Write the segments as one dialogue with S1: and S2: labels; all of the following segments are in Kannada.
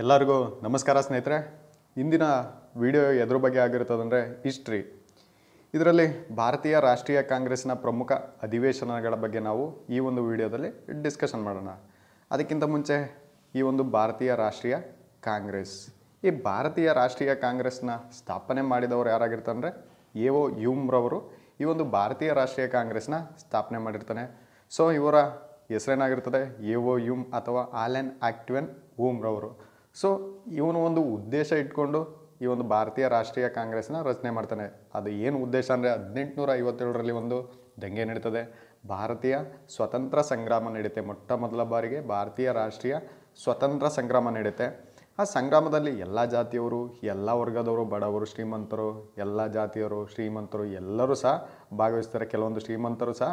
S1: ಎಲ್ಲರಿಗೂ ನಮಸ್ಕಾರ ಸ್ನೇಹಿತರೆ ಇಂದಿನ ವಿಡಿಯೋ ಎದುರು ಬಗ್ಗೆ ಆಗಿರ್ತದಂದರೆ ಹಿಸ್ಟ್ರಿ ಇದರಲ್ಲಿ ಭಾರತೀಯ ರಾಷ್ಟ್ರೀಯ ಕಾಂಗ್ರೆಸ್ನ ಪ್ರಮುಖ ಅಧಿವೇಶನಗಳ ಬಗ್ಗೆ ನಾವು ಈ ಒಂದು ವಿಡಿಯೋದಲ್ಲಿ ಡಿಸ್ಕಷನ್ ಮಾಡೋಣ ಅದಕ್ಕಿಂತ ಮುಂಚೆ ಈ ಒಂದು ಭಾರತೀಯ ರಾಷ್ಟ್ರೀಯ ಕಾಂಗ್ರೆಸ್ ಈ ಭಾರತೀಯ ರಾಷ್ಟ್ರೀಯ ಕಾಂಗ್ರೆಸ್ನ ಸ್ಥಾಪನೆ ಮಾಡಿದವರು ಯಾರಾಗಿರ್ತಾರೆ ಎ ಓ ಯುಮ್ರವರು ಈ ಒಂದು ಭಾರತೀಯ ರಾಷ್ಟ್ರೀಯ ಕಾಂಗ್ರೆಸ್ನ ಸ್ಥಾಪನೆ ಮಾಡಿರ್ತಾನೆ ಸೊ ಇವರ ಹೆಸರೇನಾಗಿರ್ತದೆ ಎ ಓ ಯುಮ್ ಅಥವಾ ಆಲ್ ಆ್ಯನ್ ಆಕ್ಟಿವೆನ್ ಓಮ್ರವರು ಸೊ ಇವನು ಒಂದು ಉದ್ದೇಶ ಇಟ್ಕೊಂಡು ಈ ಒಂದು ಭಾರತೀಯ ರಾಷ್ಟ್ರೀಯ ಕಾಂಗ್ರೆಸ್ನ ರಚನೆ ಮಾಡ್ತಾನೆ ಅದು ಏನು ಉದ್ದೇಶ ಅಂದರೆ ಹದಿನೆಂಟುನೂರ ಐವತ್ತೇಳರಲ್ಲಿ ಒಂದು ದಂಗೆ ನಡೀತದೆ ಭಾರತೀಯ ಸ್ವತಂತ್ರ ಸಂಗ್ರಾಮ ನಡೆಯುತ್ತೆ ಮೊಟ್ಟ ಮೊದಲ ಬಾರಿಗೆ ಭಾರತೀಯ ರಾಷ್ಟ್ರೀಯ ಸ್ವತಂತ್ರ ಸಂಗ್ರಾಮ ನಡೆಯುತ್ತೆ ಆ ಸಂಗ್ರಾಮದಲ್ಲಿ ಎಲ್ಲ ಜಾತಿಯವರು ಎಲ್ಲ ವರ್ಗದವರು ಬಡವರು ಶ್ರೀಮಂತರು ಎಲ್ಲ ಜಾತಿಯವರು ಶ್ರೀಮಂತರು ಎಲ್ಲರೂ ಸಹ ಭಾಗವಹಿಸ್ತಾರೆ ಕೆಲವೊಂದು ಶ್ರೀಮಂತರು ಸಹ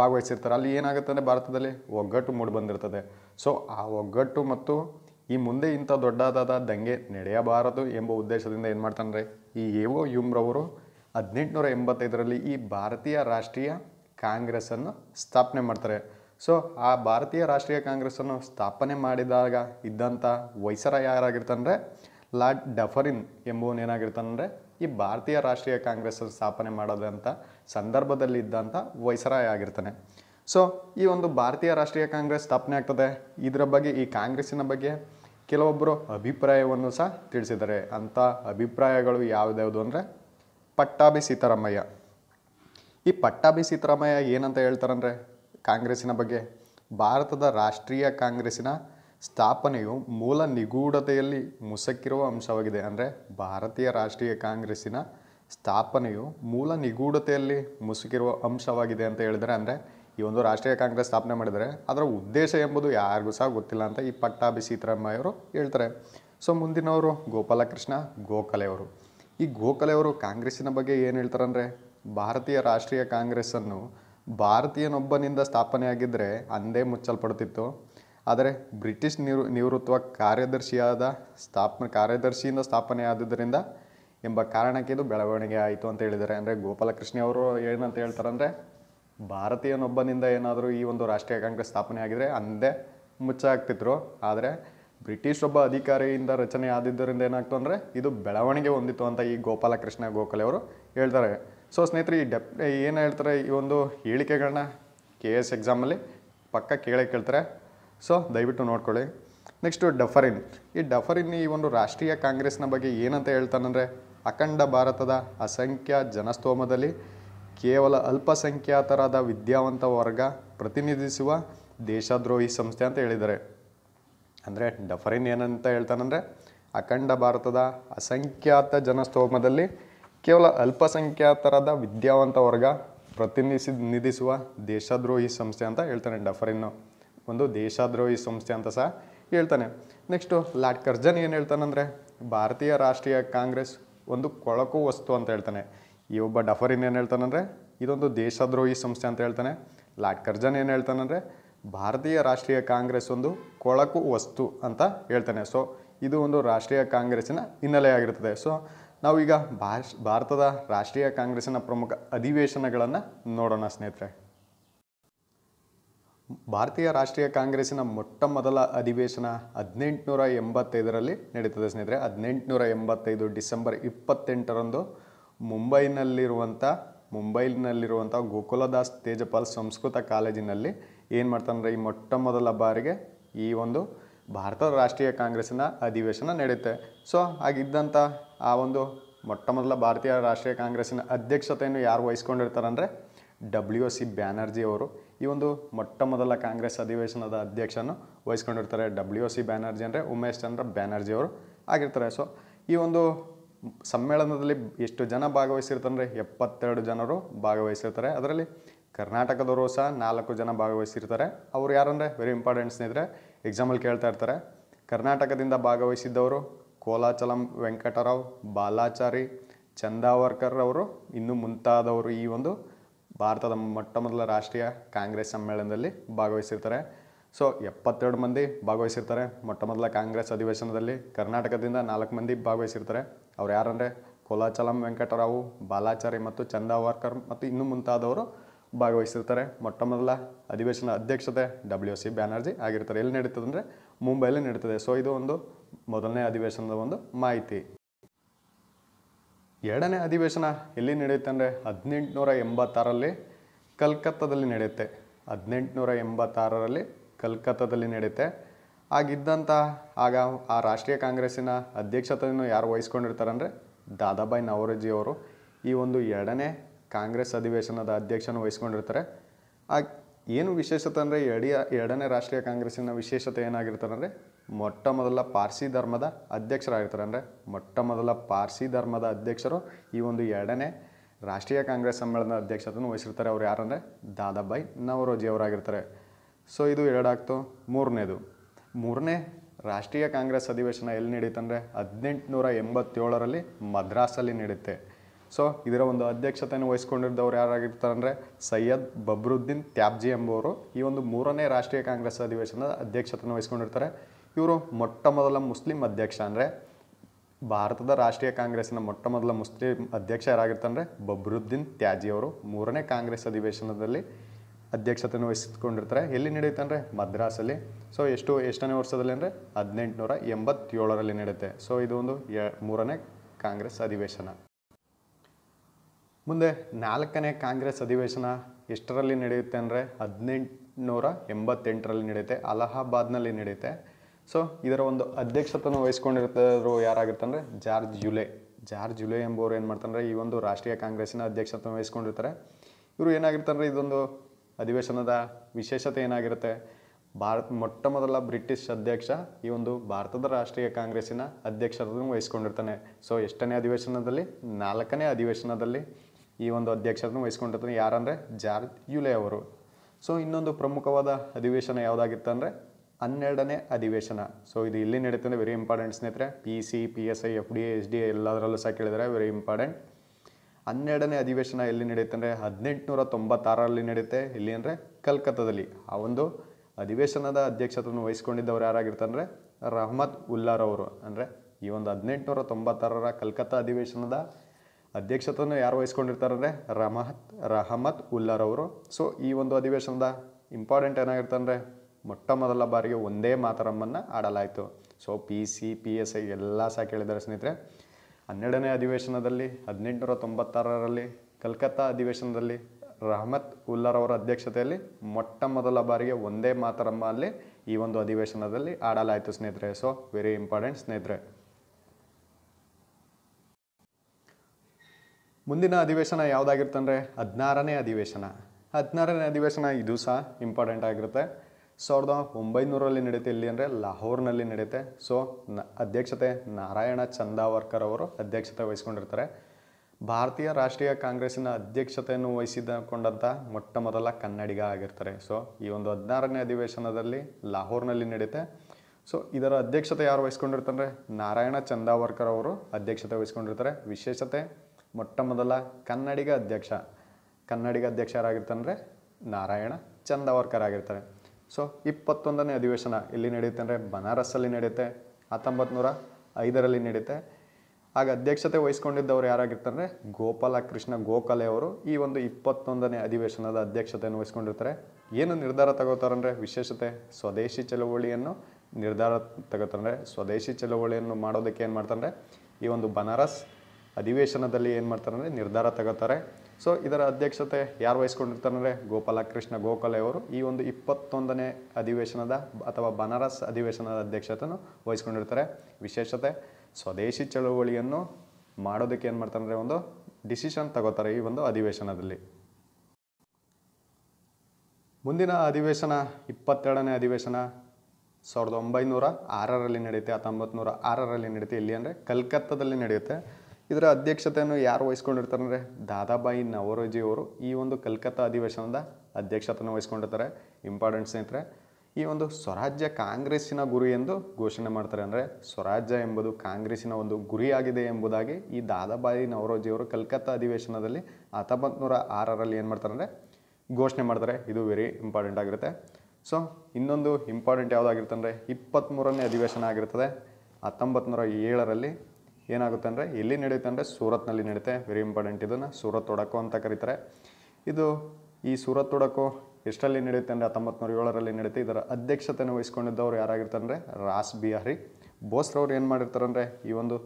S1: ಭಾಗವಹಿಸಿರ್ತಾರೆ ಅಲ್ಲಿ ಏನಾಗುತ್ತೆ ಅಂದರೆ ಭಾರತದಲ್ಲಿ ಒಗ್ಗಟ್ಟು ಮೂಡಿ ಸೊ ಆ ಒಗ್ಗಟ್ಟು ಮತ್ತು ಈ ಮುಂದೆ ಇಂಥ ದೊಡ್ಡದಾದ ದಂಗೆ ನಡೆಯಬಾರದು ಎಂಬ ಉದ್ದೇಶದಿಂದ ಏನು ಮಾಡ್ತಾನೆ ಈ ಒ ಯುಮ್ರವರು ಹದಿನೆಂಟುನೂರ ಎಂಬತ್ತೈದರಲ್ಲಿ ಈ ಭಾರತೀಯ ರಾಷ್ಟ್ರೀಯ ಕಾಂಗ್ರೆಸ್ಸನ್ನು ಸ್ಥಾಪನೆ ಮಾಡ್ತಾರೆ ಸೊ ಆ ಭಾರತೀಯ ರಾಷ್ಟ್ರೀಯ ಕಾಂಗ್ರೆಸ್ಸನ್ನು ಸ್ಥಾಪನೆ ಮಾಡಿದಾಗ ಇದ್ದಂಥ ವೈಸರ ಯಾರಾಗಿರ್ತಾನೆ ಲಾರ್ಡ್ ಡಫರಿನ್ ಎಂಬುವನು ಈ ಭಾರತೀಯ ರಾಷ್ಟ್ರೀಯ ಕಾಂಗ್ರೆಸ್ಸನ್ನು ಸ್ಥಾಪನೆ ಮಾಡೋದಂಥ ಸಂದರ್ಭದಲ್ಲಿ ಇದ್ದಂಥ ವೈಸರಾಯ ಆಗಿರ್ತಾನೆ ಸೊ ಈ ಒಂದು ಭಾರತೀಯ ರಾಷ್ಟ್ರೀಯ ಕಾಂಗ್ರೆಸ್ ಸ್ಥಾಪನೆ ಆಗ್ತದೆ ಇದರ ಬಗ್ಗೆ ಈ ಕಾಂಗ್ರೆಸ್ಸಿನ ಬಗ್ಗೆ ಕೆಲವೊಬ್ಬರು ಅಭಿಪ್ರಾಯವನ್ನು ಸಹ ತಿಳಿಸಿದ್ದಾರೆ ಅಂಥ ಅಭಿಪ್ರಾಯಗಳು ಯಾವುದ್ಯಾವುದು ಅಂದರೆ ಪಟ್ಟಾಭಿ ಸೀತಾರಾಮಯ್ಯ ಈ ಪಟ್ಟಾಭಿ ಸೀತಾರಾಮಯ್ಯ ಏನಂತ ಹೇಳ್ತಾರಂದರೆ ಕಾಂಗ್ರೆಸ್ಸಿನ ಬಗ್ಗೆ ಭಾರತದ ರಾಷ್ಟ್ರೀಯ ಕಾಂಗ್ರೆಸ್ಸಿನ ಸ್ಥಾಪನೆಯು ಮೂಲ ನಿಗೂಢತೆಯಲ್ಲಿ ಮುಸಕ್ಕಿರುವ ಅಂಶವಾಗಿದೆ ಅಂದರೆ ಭಾರತೀಯ ರಾಷ್ಟ್ರೀಯ ಕಾಂಗ್ರೆಸ್ಸಿನ ಸ್ಥಾಪನೆಯು ಮೂಲ ನಿಗೂಢತೆಯಲ್ಲಿ ಮುಸುಕಿರುವ ಅಂಶವಾಗಿದೆ ಅಂತ ಹೇಳಿದರೆ ಅಂದರೆ ಈ ಒಂದು ರಾಷ್ಟ್ರೀಯ ಕಾಂಗ್ರೆಸ್ ಸ್ಥಾಪನೆ ಮಾಡಿದರೆ ಅದರ ಉದ್ದೇಶ ಎಂಬುದು ಯಾರಿಗೂ ಸಹ ಗೊತ್ತಿಲ್ಲ ಅಂತ ಈ ಪಟ್ಟಾಭಿ ಅವರು ಹೇಳ್ತಾರೆ ಸೊ ಮುಂದಿನವರು ಗೋಪಾಲಕೃಷ್ಣ ಗೋಖಲೆಯವರು ಈ ಗೋಖಲೆಯವರು ಕಾಂಗ್ರೆಸ್ಸಿನ ಬಗ್ಗೆ ಏನು ಹೇಳ್ತಾರಂದರೆ ಭಾರತೀಯ ರಾಷ್ಟ್ರೀಯ ಕಾಂಗ್ರೆಸ್ಸನ್ನು ಭಾರತೀಯನೊಬ್ಬನಿಂದ ಸ್ಥಾಪನೆಯಾಗಿದ್ದರೆ ಅಂದೇ ಮುಚ್ಚಲ್ಪಡುತ್ತಿತ್ತು ಆದರೆ ಬ್ರಿಟಿಷ್ ನಿವೃ ನಿವೃತ್ವ ಕಾರ್ಯದರ್ಶಿಯಾದ ಸ್ಥಾಪನೆ ಕಾರ್ಯದರ್ಶಿಯಿಂದ ಸ್ಥಾಪನೆ ಆದುದರಿಂದ ಎಂಬ ಕಾರಣಕ್ಕೆ ಇದು ಬೆಳವಣಿಗೆ ಆಯಿತು ಅಂತ ಹೇಳಿದ್ದಾರೆ ಅಂದರೆ ಗೋಪಾಲಕೃಷ್ಣ ಅವರು ಏನಂತ ಅಂದರೆ ಭಾರತೀಯನೊಬ್ಬನಿಂದ ಏನಾದರೂ ಈ ಒಂದು ರಾಷ್ಟ್ರೀಯ ಕಾಂಗ್ರೆಸ್ ಸ್ಥಾಪನೆ ಆಗಿದರೆ ಅಂದೇ ಮುಚ್ಚಾಕ್ತಿದ್ರು ಆದರೆ ಬ್ರಿಟಿಷ್ ಒಬ್ಬ ಅಧಿಕಾರಿಯಿಂದ ರಚನೆ ಆದಿದ್ದರಿಂದ ಏನಾಗ್ತು ಅಂದರೆ ಇದು ಬೆಳವಣಿಗೆ ಹೊಂದಿತ್ತು ಅಂತ ಈ ಗೋಪಾಲಕೃಷ್ಣ ಗೋಖಲೆ ಅವರು ಹೇಳ್ತಾರೆ ಸೊ ಸ್ನೇಹಿತರೆ ಈ ಡೆಪ್ ಏನು ಹೇಳ್ತಾರೆ ಈ ಒಂದು ಹೇಳಿಕೆಗಳನ್ನ ಕೆ ಎಸ್ ಎಕ್ಸಾಮಲ್ಲಿ ಪಕ್ಕ ಕೇಳೇ ಕೇಳ್ತಾರೆ ಸೊ ದಯವಿಟ್ಟು ನೋಡ್ಕೊಳ್ಳಿ ನೆಕ್ಸ್ಟು ಡಫರಿನ್ ಈ ಡಫರಿನ್ ಈ ಒಂದು ರಾಷ್ಟ್ರೀಯ ಕಾಂಗ್ರೆಸ್ನ ಬಗ್ಗೆ ಏನಂತ ಹೇಳ್ತಾನಂದರೆ ಅಖಂಡ ಭಾರತದ ಅಸಂಖ್ಯ ಜನಸ್ತೋಮದಲ್ಲಿ ಕೇವಲ ಅಲ್ಪಸಂಖ್ಯಾತರಾದ ವಿದ್ಯಾವಂತ ವರ್ಗ ಪ್ರತಿನಿಧಿಸುವ ದೇಶದ್ರೋಹಿ ಸಂಸ್ಥೆ ಅಂತ ಹೇಳಿದ್ದಾರೆ ಅಂದರೆ ಡಫರಿನ್ ಏನಂತ ಹೇಳ್ತಾನಂದರೆ ಅಖಂಡ ಭಾರತದ ಅಸಂಖ್ಯಾತ ಜನಸ್ತೋಮದಲ್ಲಿ ಕೇವಲ ಅಲ್ಪಸಂಖ್ಯಾತರಾದ ವಿದ್ಯಾವಂತ ವರ್ಗ ಪ್ರತಿನಿಧಿ ನಿಧಿಸುವ ದೇಶದ್ರೋಹಿ ಸಂಸ್ಥೆ ಅಂತ ಹೇಳ್ತಾನೆ ಡಫರಿನ್ನು ಒಂದು ದೇಶದ್ರೋಹಿ ಸಂಸ್ಥೆ ಅಂತ ಸಹ ಹೇಳ್ತಾನೆ ನೆಕ್ಸ್ಟು ಲಾಟ್ ಕರ್ಜನ್ ಏನು ಹೇಳ್ತಾನಂದರೆ ಭಾರತೀಯ ರಾಷ್ಟ್ರೀಯ ಕಾಂಗ್ರೆಸ್ ಒಂದು ಕೊಳಕು ವಸ್ತು ಅಂತ ಹೇಳ್ತಾನೆ ಈ ಒಬ್ಬ ಡಫರಿನ್ ಏನು ಹೇಳ್ತಾನಂದರೆ ಇದೊಂದು ದೇಶದ್ರೋಹಿ ಸಂಸ್ಥೆ ಅಂತ ಹೇಳ್ತಾನೆ ಲಾಟ್ ಕರ್ಜನ್ ಏನು ಹೇಳ್ತಾನಂದರೆ ಭಾರತೀಯ ರಾಷ್ಟ್ರೀಯ ಕಾಂಗ್ರೆಸ್ ಒಂದು ಕೊಳಕು ವಸ್ತು ಅಂತ ಹೇಳ್ತಾನೆ ಸೊ ಇದು ಒಂದು ರಾಷ್ಟ್ರೀಯ ಕಾಂಗ್ರೆಸ್ಸಿನ ಹಿನ್ನೆಲೆಯಾಗಿರ್ತದೆ ಸೊ ನಾವೀಗ ಭಾಷ್ ಭಾರತದ ರಾಷ್ಟ್ರೀಯ ಕಾಂಗ್ರೆಸ್ಸಿನ ಪ್ರಮುಖ ಅಧಿವೇಶನಗಳನ್ನು ನೋಡೋಣ ಸ್ನೇಹಿತರೆ ಭಾರತೀಯ ರಾಷ್ಟ್ರೀಯ ಕಾಂಗ್ರೆಸ್ಸಿನ ಮೊಟ್ಟ ಮೊದಲ ಅಧಿವೇಶನ ಹದಿನೆಂಟುನೂರ ಎಂಬತ್ತೈದರಲ್ಲಿ ನಡೀತದೆ ಸ್ನೇಹಿತರೆ ಹದಿನೆಂಟುನೂರ ಎಂಬತ್ತೈದು ಡಿಸೆಂಬರ್ ಇಪ್ಪತ್ತೆಂಟರಂದು ಮುಂಬೈನಲ್ಲಿರುವಂಥ ಮುಂಬೈನಲ್ಲಿರುವಂಥ ಗೋಕುಲದಾಸ್ ತೇಜಪಾಲ್ ಸಂಸ್ಕೃತ ಕಾಲೇಜಿನಲ್ಲಿ ಏನು ಮಾಡ್ತಾನಂದ್ರೆ ಈ ಮೊಟ್ಟ ಮೊದಲ ಬಾರಿಗೆ ಈ ಒಂದು ಭಾರತದ ರಾಷ್ಟ್ರೀಯ ಕಾಂಗ್ರೆಸ್ಸಿನ ಅಧಿವೇಶನ ನಡೆಯುತ್ತೆ ಸೊ ಹಾಗಿದ್ದಂಥ ಆ ಒಂದು ಮೊಟ್ಟ ಮೊದಲ ಭಾರತೀಯ ರಾಷ್ಟ್ರೀಯ ಕಾಂಗ್ರೆಸ್ನ ಅಧ್ಯಕ್ಷತೆಯನ್ನು ಯಾರು ವಹಿಸ್ಕೊಂಡಿರ್ತಾರಂದರೆ ಡಬ್ಲ್ಯೂ ಸಿ ಬ್ಯಾನರ್ಜಿ ಅವರು ಈ ಒಂದು ಮೊಟ್ಟ ಮೊದಲ ಕಾಂಗ್ರೆಸ್ ಅಧಿವೇಶನದ ಅಧ್ಯಕ್ಷನು ವಹಿಸ್ಕೊಂಡಿರ್ತಾರೆ ಡಬ್ಲ್ಯೂ ಸಿ ಬ್ಯಾನರ್ಜಿ ಅಂದರೆ ಉಮೇಶ್ ಚಂದ್ರ ಬ್ಯಾನರ್ಜಿ ಅವರು ಆಗಿರ್ತಾರೆ ಸೊ ಈ ಒಂದು ಸಮ್ಮೇಳನದಲ್ಲಿ ಎಷ್ಟು ಜನ ಅಂದರೆ ಎಪ್ಪತ್ತೆರಡು ಜನರು ಭಾಗವಹಿಸಿರ್ತಾರೆ ಅದರಲ್ಲಿ ಕರ್ನಾಟಕದವರು ಸಹ ನಾಲ್ಕು ಜನ ಭಾಗವಹಿಸಿರ್ತಾರೆ ಅವರು ಯಾರಂದರೆ ವೆರಿ ಇಂಪಾರ್ಟೆಂಟ್ ಸ್ನೇಹಿತರೆ ಎಕ್ಸಾಂಪಲ್ ಕೇಳ್ತಾ ಇರ್ತಾರೆ ಕರ್ನಾಟಕದಿಂದ ಭಾಗವಹಿಸಿದ್ದವರು ಕೋಲಾಚಲಂ ವೆಂಕಟರಾವ್ ಬಾಲಾಚಾರಿ ಚಂದಾವರ್ಕರ್ ಅವರು ಇನ್ನು ಮುಂತಾದವರು ಈ ಒಂದು ಭಾರತದ ಮೊಟ್ಟ ಮೊದಲ ರಾಷ್ಟ್ರೀಯ ಕಾಂಗ್ರೆಸ್ ಸಮ್ಮೇಳನದಲ್ಲಿ ಭಾಗವಹಿಸಿರ್ತಾರೆ ಸೊ ಎಪ್ಪತ್ತೆರಡು ಮಂದಿ ಭಾಗವಹಿಸಿರ್ತಾರೆ ಮೊಟ್ಟ ಮೊದಲ ಕಾಂಗ್ರೆಸ್ ಅಧಿವೇಶನದಲ್ಲಿ ಕರ್ನಾಟಕದಿಂದ ನಾಲ್ಕು ಮಂದಿ ಭಾಗವಹಿಸಿರ್ತಾರೆ ಅವ್ರು ಯಾರಂದರೆ ಕೋಲಾಚಲಂ ವೆಂಕಟರಾವು ಬಾಲಾಚಾರಿ ಮತ್ತು ಚಂದಾವರ್ಕರ್ ಮತ್ತು ಇನ್ನೂ ಮುಂತಾದವರು ಭಾಗವಹಿಸಿರ್ತಾರೆ ಮೊಟ್ಟ ಮೊದಲ ಅಧಿವೇಶನ ಅಧ್ಯಕ್ಷತೆ ಡಬ್ಲ್ಯೂ ಸಿ ಬ್ಯಾನರ್ಜಿ ಆಗಿರ್ತಾರೆ ಎಲ್ಲಿ ನಡೀತದೆ ಅಂದರೆ ಮುಂಬೈಲಿ ನಡೀತದೆ ಸೊ ಇದು ಒಂದು ಮೊದಲನೇ ಅಧಿವೇಶನದ ಒಂದು ಮಾಹಿತಿ ಎರಡನೇ ಅಧಿವೇಶನ ಎಲ್ಲಿ ನಡೆಯುತ್ತೆ ಅಂದರೆ ಹದಿನೆಂಟುನೂರ ಎಂಬತ್ತಾರಲ್ಲಿ ಕಲ್ಕತ್ತಾದಲ್ಲಿ ನಡೆಯುತ್ತೆ ಹದಿನೆಂಟುನೂರ ಎಂಬತ್ತಾರರಲ್ಲಿ ಕಲ್ಕತ್ತಾದಲ್ಲಿ ನಡೆಯುತ್ತೆ ಆಗಿದ್ದಂಥ ಆಗ ಆ ರಾಷ್ಟ್ರೀಯ ಕಾಂಗ್ರೆಸ್ಸಿನ ಅಧ್ಯಕ್ಷತೆಯನ್ನು ಯಾರು ವಹಿಸ್ಕೊಂಡಿರ್ತಾರಂದರೆ ದಾದಾಬಾಯಿ ಅವರು ಈ ಒಂದು ಎರಡನೇ ಕಾಂಗ್ರೆಸ್ ಅಧಿವೇಶನದ ಅಧ್ಯಕ್ಷನ ವಹಿಸ್ಕೊಂಡಿರ್ತಾರೆ ಆ ಏನು ವಿಶೇಷತೆ ಅಂದರೆ ಎಡಿಯ ಎರಡನೇ ರಾಷ್ಟ್ರೀಯ ಕಾಂಗ್ರೆಸ್ಸಿನ ವಿಶೇಷತೆ ಏನಾಗಿರ್ತಾರಂದರೆ ಮೊಟ್ಟ ಮೊದಲ ಪಾರ್ಸಿ ಧರ್ಮದ ಅಧ್ಯಕ್ಷರಾಗಿರ್ತಾರೆ ಅಂದರೆ ಮೊಟ್ಟ ಮೊದಲ ಪಾರ್ಸಿ ಧರ್ಮದ ಅಧ್ಯಕ್ಷರು ಈ ಒಂದು ಎರಡನೇ ರಾಷ್ಟ್ರೀಯ ಕಾಂಗ್ರೆಸ್ ಸಮ್ಮೇಳನದ ಅಧ್ಯಕ್ಷತೆಯನ್ನು ವಹಿಸಿರ್ತಾರೆ ಅವ್ರು ಯಾರಂದರೆ ದಾದಾಬಾಯಿ ಅವರಾಗಿರ್ತಾರೆ ಸೊ ಇದು ಎರಡಾಗ್ತು ಮೂರನೇದು ಮೂರನೇ ರಾಷ್ಟ್ರೀಯ ಕಾಂಗ್ರೆಸ್ ಅಧಿವೇಶನ ಎಲ್ಲಿ ನಡೀತಂದರೆ ಹದಿನೆಂಟುನೂರ ಎಂಬತ್ತೇಳರಲ್ಲಿ ಮದ್ರಾಸಲ್ಲಿ ನಡೆಯುತ್ತೆ ಸೊ ಇದರ ಒಂದು ಅಧ್ಯಕ್ಷತೆಯನ್ನು ಯಾರಾಗಿರ್ತಾರೆ ಅಂದರೆ ಸೈಯದ್ ಬಬ್ರುದ್ದೀನ್ ತ್ಯಾಬ್ಜಿ ಎಂಬುವರು ಈ ಒಂದು ಮೂರನೇ ರಾಷ್ಟ್ರೀಯ ಕಾಂಗ್ರೆಸ್ ಅಧಿವೇಶನದ ಅಧ್ಯಕ್ಷತೆಯನ್ನು ವಹಿಸ್ಕೊಂಡಿರ್ತಾರೆ ಇವರು ಮೊಟ್ಟ ಮೊದಲ ಮುಸ್ಲಿಂ ಅಧ್ಯಕ್ಷ ಅಂದರೆ ಭಾರತದ ರಾಷ್ಟ್ರೀಯ ಕಾಂಗ್ರೆಸ್ನ ಮೊಟ್ಟ ಮೊದಲ ಮುಸ್ಲಿಂ ಅಧ್ಯಕ್ಷ ಯಾರಾಗಿರ್ತಾರೆ ಬಬ್ರುದ್ದೀನ್ ತ್ಯಾಜಿ ಅವರು ಮೂರನೇ ಕಾಂಗ್ರೆಸ್ ಅಧಿವೇಶನದಲ್ಲಿ ಅಧ್ಯಕ್ಷತೆಯನ್ನು ವಹಿಸಿಕೊಂಡಿರ್ತಾರೆ ಎಲ್ಲಿ ನಡೆಯುತ್ತೆ ಅಂದರೆ ಮದ್ರಾಸಲ್ಲಿ ಸೊ ಎಷ್ಟು ಎಷ್ಟನೇ ವರ್ಷದಲ್ಲಿ ಅಂದರೆ ಹದಿನೆಂಟುನೂರ ಎಂಬತ್ತೇಳರಲ್ಲಿ ನಡೆಯುತ್ತೆ ಸೊ ಇದು ಒಂದು ಮೂರನೇ ಕಾಂಗ್ರೆಸ್ ಅಧಿವೇಶನ ಮುಂದೆ ನಾಲ್ಕನೇ ಕಾಂಗ್ರೆಸ್ ಅಧಿವೇಶನ ಎಷ್ಟರಲ್ಲಿ ನಡೆಯುತ್ತೆ ಅಂದರೆ ಹದಿನೆಂಟುನೂರ ಎಂಬತ್ತೆಂಟರಲ್ಲಿ ನಡೆಯುತ್ತೆ ಅಲಹಾಬಾದ್ನಲ್ಲಿ ನಡೆಯುತ್ತೆ ಸೊ ಇದರ ಒಂದು ಅಧ್ಯಕ್ಷತೆಯನ್ನು ವಹಿಸ್ಕೊಂಡಿರ್ತಾರೋ ಯಾರಾಗುತ್ತೆ ಅಂದರೆ ಜಾರ್ಜ್ ಜುಲೆ ಜಾರ್ಜ್ ಜುಲೆ ಎಂಬುವರು ಏನು ಮಾಡ್ತಾರೆ ಈ ಒಂದು ರಾಷ್ಟ್ರೀಯ ಕಾಂಗ್ರೆಸ್ಸಿನ ಅಧ್ಯಕ್ಷತೆಯನ್ನು ವಹಿಸ್ಕೊಂಡಿರ್ತಾರೆ ಇವರು ಏನಾಗಿರ್ತಾರೆ ಇದೊಂದು ಅಧಿವೇಶನದ ವಿಶೇಷತೆ ಏನಾಗಿರುತ್ತೆ ಭಾರತ ಮೊಟ್ಟ ಮೊದಲ ಬ್ರಿಟಿಷ್ ಅಧ್ಯಕ್ಷ ಈ ಒಂದು ಭಾರತದ ರಾಷ್ಟ್ರೀಯ ಕಾಂಗ್ರೆಸ್ಸಿನ ಅಧ್ಯಕ್ಷತೆಯನ್ನು ವಹಿಸ್ಕೊಂಡಿರ್ತಾನೆ ಸೊ ಎಷ್ಟನೇ ಅಧಿವೇಶನದಲ್ಲಿ ನಾಲ್ಕನೇ ಅಧಿವೇಶನದಲ್ಲಿ ಈ ಒಂದು ಅಧ್ಯಕ್ಷರನ್ನು ವಹಿಸ್ಕೊಂಡಿರ್ತಾನೆ ಯಾರಂದರೆ ಜಾರ್ಜ್ ಯುಲೆ ಅವರು ಸೊ ಇನ್ನೊಂದು ಪ್ರಮುಖವಾದ ಅಧಿವೇಶನ ಯಾವುದಾಗಿತ್ತು ಅಂದರೆ ಹನ್ನೆರಡನೇ ಅಧಿವೇಶನ ಸೊ ಇದು ಇಲ್ಲಿ ನಡೀತದೆ ವೆರಿ ಇಂಪಾರ್ಟೆಂಟ್ ಸ್ನೇಹಿತರೆ P C P S I F D A D ಎಲ್ಲದರಲ್ಲೂ ಸಹ ಕೇಳಿದರೆ ವೆರಿ ಇಂಪಾರ್ಟೆಂಟ್ ಹನ್ನೆರಡನೇ ಅಧಿವೇಶನ ಎಲ್ಲಿ ನಡೆಯುತ್ತೆ ಅಂದರೆ ಹದಿನೆಂಟುನೂರ ತೊಂಬತ್ತಾರರಲ್ಲಿ ನಡೆಯುತ್ತೆ ಇಲ್ಲಿ ಅಂದರೆ ಕಲ್ಕತ್ತಾದಲ್ಲಿ ಆ ಒಂದು ಅಧಿವೇಶನದ ಅಧ್ಯಕ್ಷತೆಯನ್ನು ವಹಿಸ್ಕೊಂಡಿದ್ದವರು ಯಾರಾಗಿರ್ತಾರೆ ರಹಮತ್ ಉಲ್ಲಾರವರು ಅಂದರೆ ಈ ಒಂದು ಹದಿನೆಂಟುನೂರ ತೊಂಬತ್ತಾರರ ಕಲ್ಕತ್ತಾ ಅಧಿವೇಶನದ ಅಧ್ಯಕ್ಷತೆಯನ್ನು ಯಾರು ವಹಿಸ್ಕೊಂಡಿರ್ತಾರೆ ಅಂದರೆ ರಹಮತ್ ರಹಮತ್ ಉಲ್ಲಾರವರು ಸೊ ಈ ಒಂದು ಅಧಿವೇಶನದ ಇಂಪಾರ್ಟೆಂಟ್ ಏನಾಗಿರ್ತಾರೆ ಮೊಟ್ಟ ಮೊದಲ ಬಾರಿಗೆ ಒಂದೇ ಮಾತರಮ್ಮನ್ನು ಆಡಲಾಯಿತು so P C P S I ಎಲ್ಲ ಸಹ ಕೇಳಿದ್ದಾರೆ ಸ್ನೇಹಿತರೆ ಹನ್ನೆರಡನೇ ಅಧಿವೇಶನದಲ್ಲಿ ಹದಿನೆಂಟುನೂರ ತೊಂಬತ್ತಾರರಲ್ಲಿ ಕಲ್ಕತ್ತಾ ಅಧಿವೇಶನದಲ್ಲಿ ರಹಮತ್ ಉಲ್ಲಾರವರ ಅಧ್ಯಕ್ಷತೆಯಲ್ಲಿ ಮೊಟ್ಟ ಮೊದಲ ಬಾರಿಗೆ ಒಂದೇ ಮಾತರಮ್ಮ ಅಲ್ಲಿ ಈ ಒಂದು ಅಧಿವೇಶನದಲ್ಲಿ ಆಡಲಾಯಿತು ಸ್ನೇಹಿತರೆ ಸೊ ವೆರಿ ಇಂಪಾರ್ಟೆಂಟ್ ಸ್ನೇಹಿತರೆ ಮುಂದಿನ ಅಧಿವೇಶನ ಯಾವುದಾಗಿರ್ತಂದರೆ ಹದಿನಾರನೇ ಅಧಿವೇಶನ ಹದಿನಾರನೇ ಅಧಿವೇಶನ ಇದು ಸಹ ಇಂಪಾರ್ಟೆಂಟ್ ಆಗಿರುತ್ತೆ ಸಾವಿರದ ಒಂಬೈನೂರಲ್ಲಿ ನಡೆಯುತ್ತೆ ಇಲ್ಲಿ ಅಂದರೆ ಲಾಹೋರ್ನಲ್ಲಿ ನಡೆಯುತ್ತೆ ಸೊ ನ ಅಧ್ಯಕ್ಷತೆ ನಾರಾಯಣ ಚಂದಾವರ್ಕರ್ ಅವರು ಅಧ್ಯಕ್ಷತೆ ವಹಿಸ್ಕೊಂಡಿರ್ತಾರೆ ಭಾರತೀಯ ರಾಷ್ಟ್ರೀಯ ಕಾಂಗ್ರೆಸ್ಸಿನ ಅಧ್ಯಕ್ಷತೆಯನ್ನು ವಹಿಸಿದಕೊಂಡಂಥ ಮೊಟ್ಟ ಮೊದಲ ಕನ್ನಡಿಗ ಆಗಿರ್ತಾರೆ ಸೊ ಈ ಒಂದು ಹದಿನಾರನೇ ಅಧಿವೇಶನದಲ್ಲಿ ಲಾಹೋರ್ನಲ್ಲಿ ನಡೆಯುತ್ತೆ ಸೊ ಇದರ ಅಧ್ಯಕ್ಷತೆ ಯಾರು ವಹಿಸ್ಕೊಂಡಿರ್ತಾರೆ ನಾರಾಯಣ ಚಂದಾವರ್ಕರ್ ಅವರು ಅಧ್ಯಕ್ಷತೆ ವಹಿಸ್ಕೊಂಡಿರ್ತಾರೆ ವಿಶೇಷತೆ ಮೊಟ್ಟ ಮೊದಲ ಕನ್ನಡಿಗ ಅಧ್ಯಕ್ಷ ಕನ್ನಡಿಗ ಅಧ್ಯಕ್ಷ ಯಾರಾಗಿರ್ತಾರೆ ನಾರಾಯಣ ಚಂದಾವರ್ಕರ್ ಆಗಿರ್ತಾರೆ ಸೊ ಇಪ್ಪತ್ತೊಂದನೇ ಅಧಿವೇಶನ ಎಲ್ಲಿ ನಡೆಯುತ್ತೆ ಅಂದರೆ ಬನಾರಸ್ಸಲ್ಲಿ ನಡೆಯುತ್ತೆ ಹತ್ತೊಂಬತ್ತು ನೂರ ಐದರಲ್ಲಿ ನಡೆಯುತ್ತೆ ಆಗ ಅಧ್ಯಕ್ಷತೆ ವಹಿಸ್ಕೊಂಡಿದ್ದವರು ಯಾರಾಗಿರ್ತಾರೆ ಕೃಷ್ಣ ಗೋಖಲೆ ಅವರು ಈ ಒಂದು ಇಪ್ಪತ್ತೊಂದನೇ ಅಧಿವೇಶನದ ಅಧ್ಯಕ್ಷತೆಯನ್ನು ವಹಿಸ್ಕೊಂಡಿರ್ತಾರೆ ಏನು ನಿರ್ಧಾರ ತಗೋತಾರೆ ಅಂದರೆ ವಿಶೇಷತೆ ಸ್ವದೇಶಿ ಚಳವಳಿಯನ್ನು ನಿರ್ಧಾರ ತಗೋತಾರೆ ಸ್ವದೇಶಿ ಚಳವಳಿಯನ್ನು ಮಾಡೋದಕ್ಕೆ ಏನು ಮಾಡ್ತಾರೆ ಈ ಒಂದು ಬನಾರಸ್ ಅಧಿವೇಶನದಲ್ಲಿ ಏನು ಮಾಡ್ತಾರೆ ಅಂದರೆ ನಿರ್ಧಾರ ತಗೋತಾರೆ ಸೊ ಇದರ ಅಧ್ಯಕ್ಷತೆ ಯಾರು ವಹಿಸ್ಕೊಂಡಿರ್ತಾರಂದರೆ ಗೋಪಾಲಕೃಷ್ಣ ಗೋಖಲೆ ಅವರು ಈ ಒಂದು ಇಪ್ಪತ್ತೊಂದನೇ ಅಧಿವೇಶನದ ಅಥವಾ ಬನಾರಸ್ ಅಧಿವೇಶನದ ಅಧ್ಯಕ್ಷತೆಯನ್ನು ವಹಿಸ್ಕೊಂಡಿರ್ತಾರೆ ವಿಶೇಷತೆ ಸ್ವದೇಶಿ ಚಳುವಳಿಯನ್ನು ಮಾಡೋದಕ್ಕೆ ಏನು ಮಾಡ್ತಾರೆ ಒಂದು ಡಿಸಿಷನ್ ತಗೋತಾರೆ ಈ ಒಂದು ಅಧಿವೇಶನದಲ್ಲಿ ಮುಂದಿನ ಅಧಿವೇಶನ ಇಪ್ಪತ್ತೆರಡನೇ ಅಧಿವೇಶನ ಸಾವಿರದ ಒಂಬೈನೂರ ಆರರಲ್ಲಿ ನಡೆಯುತ್ತೆ ಹತ್ತೊಂಬತ್ತು ನೂರ ಆರರಲ್ಲಿ ನಡೆಯುತ್ತೆ ಇಲ್ಲಿ ಅಂದರೆ ಕಲ್ಕತ್ತಾದಲ್ಲಿ ನಡೆಯುತ್ತೆ ಇದರ ಅಧ್ಯಕ್ಷತೆಯನ್ನು ಯಾರು ವಹಿಸ್ಕೊಂಡಿರ್ತಾರೆ ಅಂದರೆ ದಾದಾಬಾಯಿ ನವರೋಜಿಯವರು ಈ ಒಂದು ಕಲ್ಕತ್ತಾ ಅಧಿವೇಶನದ ಅಧ್ಯಕ್ಷತೆಯನ್ನು ವಹಿಸ್ಕೊಂಡಿರ್ತಾರೆ ಇಂಪಾರ್ಟೆಂಟ್ ಸ್ನೇಹಿತರೆ ಈ ಒಂದು ಸ್ವರಾಜ್ಯ ಕಾಂಗ್ರೆಸ್ಸಿನ ಗುರಿ ಎಂದು ಘೋಷಣೆ ಮಾಡ್ತಾರೆ ಅಂದರೆ ಸ್ವರಾಜ್ಯ ಎಂಬುದು ಕಾಂಗ್ರೆಸ್ಸಿನ ಒಂದು ಗುರಿಯಾಗಿದೆ ಎಂಬುದಾಗಿ ಈ ದಾದಾಬಾಯಿ ನವರೋಜಿಯವರು ಕಲ್ಕತ್ತಾ ಅಧಿವೇಶನದಲ್ಲಿ ಹತ್ತೊಂಬತ್ತು ನೂರ ಆರರಲ್ಲಿ ಏನು ಮಾಡ್ತಾರೆ ಅಂದರೆ ಘೋಷಣೆ ಮಾಡ್ತಾರೆ ಇದು ವೆರಿ ಇಂಪಾರ್ಟೆಂಟ್ ಆಗಿರುತ್ತೆ ಸೊ ಇನ್ನೊಂದು ಇಂಪಾರ್ಟೆಂಟ್ ಯಾವುದಾಗಿರುತ್ತೆ ಅಂದರೆ ಇಪ್ಪತ್ತ್ಮೂರನೇ ಅಧಿವೇಶನ ಆಗಿರ್ತದೆ ಹತ್ತೊಂಬತ್ತು ನೂರ ಏಳರಲ್ಲಿ ಏನಾಗುತ್ತೆ ಅಂದರೆ ಎಲ್ಲಿ ನಡೆಯುತ್ತೆ ಅಂದರೆ ಸೂರತ್ನಲ್ಲಿ ನಡೆಯುತ್ತೆ ವೆರಿ ಇಂಪಾರ್ಟೆಂಟ್ ಇದನ್ನು ಸೂರತ್ ತೊಡಕು ಅಂತ ಕರೀತಾರೆ ಇದು ಈ ಸೂರತ್ ತೊಡಕು ಎಷ್ಟರಲ್ಲಿ ನಡೆಯುತ್ತೆ ಅಂದರೆ ಹತ್ತೊಂಬತ್ತು ನೂರ ಏಳರಲ್ಲಿ ನಡೆಯುತ್ತೆ ಇದರ ಅಧ್ಯಕ್ಷತೆಯನ್ನು ವಹಿಸ್ಕೊಂಡಿದ್ದವರು ಯಾರಾಗಿರ್ತಾರೆ ಅಂದರೆ ರಾಸ್ ಬಿಹಾರಿ ಬೋಸ್ರವ್ರು ಏನು ಮಾಡಿರ್ತಾರೆ ಅಂದರೆ ಈ ಒಂದು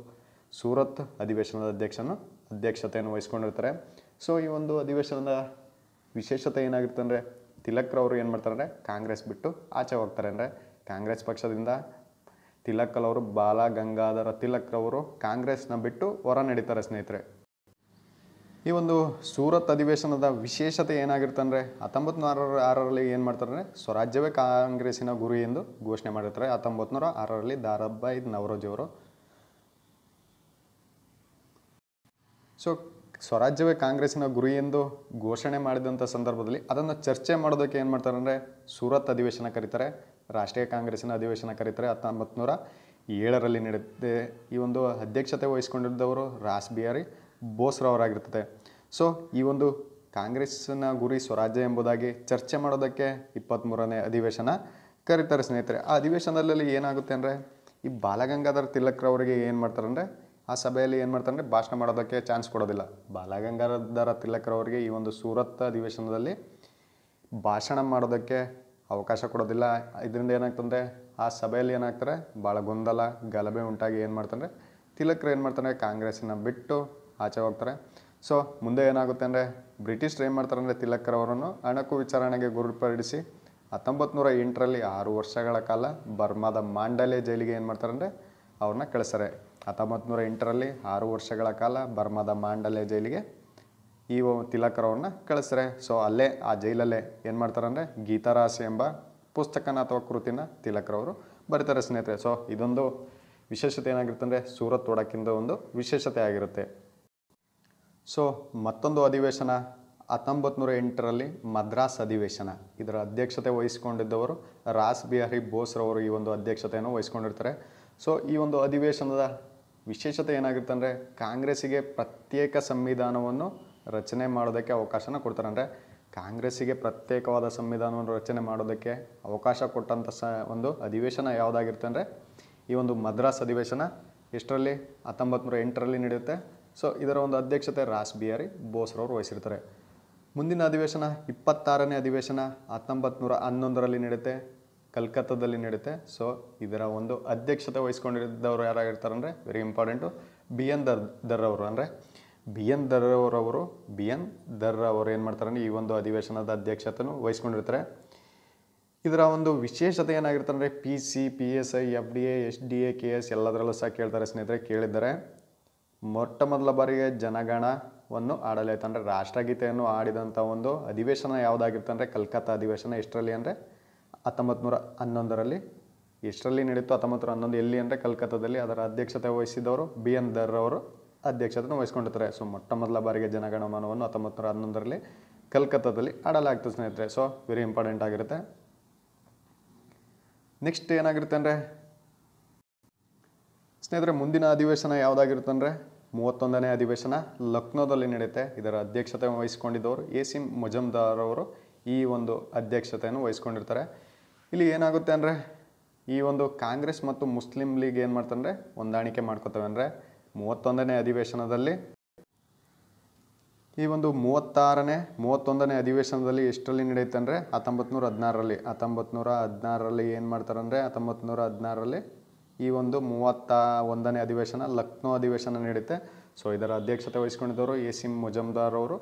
S1: ಸೂರತ್ ಅಧಿವೇಶನದ ಅಧ್ಯಕ್ಷನ ಅಧ್ಯಕ್ಷತೆಯನ್ನು ವಹಿಸ್ಕೊಂಡಿರ್ತಾರೆ ಸೊ ಈ ಒಂದು ಅಧಿವೇಶನದ ವಿಶೇಷತೆ ಏನಾಗಿರ್ತಂದರೆ ತಿಲಕ್ರವರು ಏನು ಮಾಡ್ತಾರೆ ಅಂದರೆ ಕಾಂಗ್ರೆಸ್ ಬಿಟ್ಟು ಆಚೆ ಹೋಗ್ತಾರೆ ಅಂದರೆ ಕಾಂಗ್ರೆಸ್ ಪಕ್ಷದಿಂದ ತಿಲಕ್ ಅವರು ಬಾಲ ಗಂಗಾಧರ ತಿಲಕ್ ಅವರು ಕಾಂಗ್ರೆಸ್ನ ಬಿಟ್ಟು ಹೊರ ನಡೀತಾರೆ ಸ್ನೇಹಿತರೆ ಈ ಒಂದು ಸೂರತ್ ಅಧಿವೇಶನದ ವಿಶೇಷತೆ ಏನಾಗಿರುತ್ತೆ ಅಂದರೆ ಹತ್ತೊಂಬತ್ತು ನೂರ ಆರರಲ್ಲಿ ಏನು ಮಾಡ್ತಾರೆ ಅಂದರೆ ಸ್ವರಾಜ್ಯವೇ ಕಾಂಗ್ರೆಸ್ಸಿನ ಗುರಿ ಎಂದು ಘೋಷಣೆ ಮಾಡಿರ್ತಾರೆ ಹತ್ತೊಂಬತ್ತು ನೂರ ಆರರಲ್ಲಿ ದಾರಾಬಾಯಿ ನವರೋಜಿ ಅವರು ಸೊ ಸ್ವರಾಜ್ಯವೇ ಕಾಂಗ್ರೆಸ್ಸಿನ ಗುರಿ ಎಂದು ಘೋಷಣೆ ಮಾಡಿದಂಥ ಸಂದರ್ಭದಲ್ಲಿ ಅದನ್ನು ಚರ್ಚೆ ಮಾಡೋದಕ್ಕೆ ಏನು ಮಾಡ್ತಾರೆ ಅಂದರೆ ಸೂರತ್ ಅಧಿವೇಶನ ಕರೀತಾರೆ ರಾಷ್ಟ್ರೀಯ ಕಾಂಗ್ರೆಸ್ಸಿನ ಅಧಿವೇಶನ ಕರೀತಾರೆ ಹತ್ತೊಂಬತ್ತು ನೂರ ಏಳರಲ್ಲಿ ನಡೆಯುತ್ತೆ ಈ ಒಂದು ಅಧ್ಯಕ್ಷತೆ ವಹಿಸ್ಕೊಂಡಿದ್ದವರು ರಾಸ್ ಬಿಹಾರಿ ಬೋಸ್ರವರಾಗಿರ್ತದೆ ಸೊ ಈ ಒಂದು ಕಾಂಗ್ರೆಸ್ನ ಗುರಿ ಸ್ವರಾಜ್ಯ ಎಂಬುದಾಗಿ ಚರ್ಚೆ ಮಾಡೋದಕ್ಕೆ ಇಪ್ಪತ್ತ್ಮೂರನೇ ಅಧಿವೇಶನ ಕರೀತಾರೆ ಸ್ನೇಹಿತರೆ ಆ ಅಧಿವೇಶನದಲ್ಲಿ ಏನಾಗುತ್ತೆ ಅಂದರೆ ಈ ಬಾಲಗಂಗಾಧರ್ ತಿಲಕ್ರವರಿಗೆ ಏನು ಮಾಡ್ತಾರೆ ಅಂದರೆ ಆ ಸಭೆಯಲ್ಲಿ ಏನು ಮಾಡ್ತಾರೆ ಅಂದರೆ ಭಾಷಣ ಮಾಡೋದಕ್ಕೆ ಚಾನ್ಸ್ ಕೊಡೋದಿಲ್ಲ ಬಾಲಗಂಗಾಧರ ತಿಲಕ್ರವರಿಗೆ ಈ ಒಂದು ಸೂರತ್ ಅಧಿವೇಶನದಲ್ಲಿ ಭಾಷಣ ಮಾಡೋದಕ್ಕೆ ಅವಕಾಶ ಕೊಡೋದಿಲ್ಲ ಇದರಿಂದ ಏನಾಗ್ತಂದ್ರೆ ಆ ಸಭೆಯಲ್ಲಿ ಏನಾಗ್ತಾರೆ ಭಾಳ ಗೊಂದಲ ಗಲಭೆ ಉಂಟಾಗಿ ಏನು ಮಾಡ್ತಾರೆ ತಿಲಕ್ರು ಏನು ಮಾಡ್ತಾರೆ ಕಾಂಗ್ರೆಸ್ಸನ್ನ ಬಿಟ್ಟು ಆಚೆ ಹೋಗ್ತಾರೆ ಸೊ ಮುಂದೆ ಏನಾಗುತ್ತೆ ಅಂದರೆ ಬ್ರಿಟಿಷ್ರು ಏನು ಮಾಡ್ತಾರೆ ಅಂದರೆ ತಿಲಕ್ರವರನ್ನು ಅಣಕು ವಿಚಾರಣೆಗೆ ಗುರುಪಡಿಸಿ ಹತ್ತೊಂಬತ್ತು ನೂರ ಎಂಟರಲ್ಲಿ ಆರು ವರ್ಷಗಳ ಕಾಲ ಬರ್ಮಾದ ಮಾಂಡಲೆ ಜೈಲಿಗೆ ಏನು ಮಾಡ್ತಾರೆ ಅಂದರೆ ಅವ್ರನ್ನ ಕಳಿಸ್ತಾರೆ ಹತ್ತೊಂಬತ್ತು ನೂರ ಎಂಟರಲ್ಲಿ ಆರು ವರ್ಷಗಳ ಕಾಲ ಬರ್ಮಾದ ಮಾಂಡಲೆ ಜೈಲಿಗೆ ಈ ಒ ತಿಲಕರವ್ರನ್ನ ಕಳಿಸ್ತಾರೆ ಸೊ ಅಲ್ಲೇ ಆ ಜೈಲಲ್ಲೇ ಏನು ಮಾಡ್ತಾರಂದರೆ ಗೀತಾರಾಸೆ ಎಂಬ ಪುಸ್ತಕನ ಅಥವಾ ಕೃತಿನ ತಿಲಕರವರು ಬರೀತಾರೆ ಸ್ನೇಹಿತರೆ ಸೊ ಇದೊಂದು ವಿಶೇಷತೆ ಏನಾಗಿರುತ್ತೆ ಅಂದರೆ ಸೂರತ್ ತೊಡಕಿಂದ ಒಂದು ವಿಶೇಷತೆ ಆಗಿರುತ್ತೆ ಸೊ ಮತ್ತೊಂದು ಅಧಿವೇಶನ ಹತ್ತೊಂಬತ್ತು ನೂರ ಎಂಟರಲ್ಲಿ ಮದ್ರಾಸ್ ಅಧಿವೇಶನ ಇದರ ಅಧ್ಯಕ್ಷತೆ ವಹಿಸಿಕೊಂಡಿದ್ದವರು ರಾಸ್ ಬಿಹಾರಿ ಬೋಸ್ರವರು ಈ ಒಂದು ಅಧ್ಯಕ್ಷತೆಯನ್ನು ವಹಿಸ್ಕೊಂಡಿರ್ತಾರೆ ಸೊ ಈ ಒಂದು ಅಧಿವೇಶನದ ವಿಶೇಷತೆ ಏನಾಗಿರುತ್ತೆ ಅಂದರೆ ಕಾಂಗ್ರೆಸ್ಸಿಗೆ ಪ್ರತ್ಯೇಕ ಸಂವಿಧಾನವನ್ನು ರಚನೆ ಮಾಡೋದಕ್ಕೆ ಅವಕಾಶನ ಕೊಡ್ತಾರೆ ಅಂದರೆ ಕಾಂಗ್ರೆಸ್ಸಿಗೆ ಪ್ರತ್ಯೇಕವಾದ ಸಂವಿಧಾನವನ್ನು ರಚನೆ ಮಾಡೋದಕ್ಕೆ ಅವಕಾಶ ಕೊಟ್ಟಂಥ ಸ ಒಂದು ಅಧಿವೇಶನ ಯಾವುದಾಗಿರುತ್ತೆ ಅಂದರೆ ಈ ಒಂದು ಮದ್ರಾಸ್ ಅಧಿವೇಶನ ಎಷ್ಟರಲ್ಲಿ ಹತ್ತೊಂಬತ್ತು ನೂರ ಎಂಟರಲ್ಲಿ ನಡೆಯುತ್ತೆ ಸೊ ಇದರ ಒಂದು ಅಧ್ಯಕ್ಷತೆ ರಾಸ್ ಬಿಹಾರಿ ಬೋಸ್ರವರು ವಹಿಸಿರ್ತಾರೆ ಮುಂದಿನ ಅಧಿವೇಶನ ಇಪ್ಪತ್ತಾರನೇ ಅಧಿವೇಶನ ಹತ್ತೊಂಬತ್ತು ನೂರ ಹನ್ನೊಂದರಲ್ಲಿ ನಡೆಯುತ್ತೆ ಕಲ್ಕತ್ತಾದಲ್ಲಿ ನಡೆಯುತ್ತೆ ಸೊ ಇದರ ಒಂದು ಅಧ್ಯಕ್ಷತೆ ವಹಿಸ್ಕೊಂಡಿದ್ದವರು ಯಾರಾಗಿರ್ತಾರೆ ಅಂದರೆ very important B N Dhar Dhar ಅಂದರೆ ಬಿ ಎನ್ ದರ್ರವರವರು ಬಿ ಎನ್ ದರ್ರವರು ಏನು ಮಾಡ್ತಾರೆ ಈ ಒಂದು ಅಧಿವೇಶನದ ಅಧ್ಯಕ್ಷತೆಯನ್ನು ವಹಿಸ್ಕೊಂಡಿರ್ತಾರೆ ಇದರ ಒಂದು ವಿಶೇಷತೆ ಏನಾಗಿರುತ್ತೆ ಅಂದರೆ P C P S I F D A S D A K S ಎಲ್ಲದರಲ್ಲೂ ಸಹ ಕೇಳ್ತಾರೆ ಸ್ನೇಹಿತರೆ ಕೇಳಿದ್ದಾರೆ ಮೊಟ್ಟ ಮೊದಲ ಬಾರಿಗೆ ಜನಗಣವನ್ನು ಆಡಲಾಯಿತು ಅಂದರೆ ರಾಷ್ಟ್ರಗೀತೆಯನ್ನು ಆಡಿದಂಥ ಒಂದು ಅಧಿವೇಶನ ಯಾವುದಾಗಿರ್ತಂದರೆ ಕಲ್ಕತ್ತಾ ಅಧಿವೇಶನ ಎಷ್ಟರಲ್ಲಿ ಅಂದರೆ ಹತ್ತೊಂಬತ್ತು ನೂರ ಹನ್ನೊಂದರಲ್ಲಿ ಎಷ್ಟರಲ್ಲಿ ನಡೀತು ಹತ್ತೊಂಬತ್ತು ನೂರ ಹನ್ನೊಂದು ಎಲ್ಲಿ ಅಂದರೆ ಕಲ್ಕತ್ತಾದಲ್ಲಿ ಅದರ ಅಧ್ಯಕ್ಷತೆ ವಹಿಸಿದವರು ಬಿ ಎನ್ ದರ್ರವರು ಅಧ್ಯಕ್ಷತೆಯನ್ನು ವಹಿಸ್ಕೊಂಡಿರ್ತಾರೆ ಸೊ ಮೊಟ್ಟ ಮೊದಲ ಬಾರಿಗೆ ಜನಗಣಮಾನವನ್ನು ಹತ್ತೊಂಬತ್ತು ನೂರ ಹನ್ನೊಂದರಲ್ಲಿ ಕಲ್ಕತ್ತಾದಲ್ಲಿ ಆಡಲಾಗ್ತದೆ ಸ್ನೇಹಿತರೆ ಸೊ ವೆರಿ ಇಂಪಾರ್ಟೆಂಟ್ ಆಗಿರುತ್ತೆ ನೆಕ್ಸ್ಟ್ ಏನಾಗಿರುತ್ತೆ ಅಂದರೆ ಸ್ನೇಹಿತರೆ ಮುಂದಿನ ಅಧಿವೇಶನ ಯಾವುದಾಗಿರುತ್ತೆ ಅಂದರೆ ಮೂವತ್ತೊಂದನೇ ಅಧಿವೇಶನ ಲಕ್ನೋದಲ್ಲಿ ನಡೆಯುತ್ತೆ ಇದರ ಅಧ್ಯಕ್ಷತೆ ವಹಿಸಿಕೊಂಡಿದ್ದವರು ಎ ಸಿ ಮುಜಮ್ದಾರ್ ಅವರು ಈ ಒಂದು ಅಧ್ಯಕ್ಷತೆಯನ್ನು ವಹಿಸ್ಕೊಂಡಿರ್ತಾರೆ ಇಲ್ಲಿ ಏನಾಗುತ್ತೆ ಅಂದರೆ ಈ ಒಂದು ಕಾಂಗ್ರೆಸ್ ಮತ್ತು ಮುಸ್ಲಿಂ ಲೀಗ್ ಏನು ಮಾಡ್ತಂದರೆ ಹೊಂದಾಣಿಕೆ ಮಾಡ್ಕೋತವೆ ಅಂದರೆ ಮೂವತ್ತೊಂದನೇ ಅಧಿವೇಶನದಲ್ಲಿ ಈ ಒಂದು ಮೂವತ್ತಾರನೇ ಮೂವತ್ತೊಂದನೇ ಅಧಿವೇಶನದಲ್ಲಿ ಎಷ್ಟರಲ್ಲಿ ನಡೆಯುತ್ತೆ ಅಂದರೆ ಹತ್ತೊಂಬತ್ತು ನೂರ ಹದಿನಾರರಲ್ಲಿ ಹತ್ತೊಂಬತ್ತು ನೂರ ಹದಿನಾರರಲ್ಲಿ ಏನು ಮಾಡ್ತಾರೆ ಅಂದರೆ ಹತ್ತೊಂಬತ್ತು ನೂರ ಹದಿನಾರರಲ್ಲಿ ಈ ಒಂದು ಮೂವತ್ತ ಒಂದನೇ ಅಧಿವೇಶನ ಲಕ್ನೋ ಅಧಿವೇಶನ ನಡೆಯುತ್ತೆ ಸೊ ಇದರ ಅಧ್ಯಕ್ಷತೆ ವಹಿಸ್ಕೊಂಡಿದ್ದವರು ಎ ಸಿ ಮುಜಮ್ದಾರ್ ಅವರು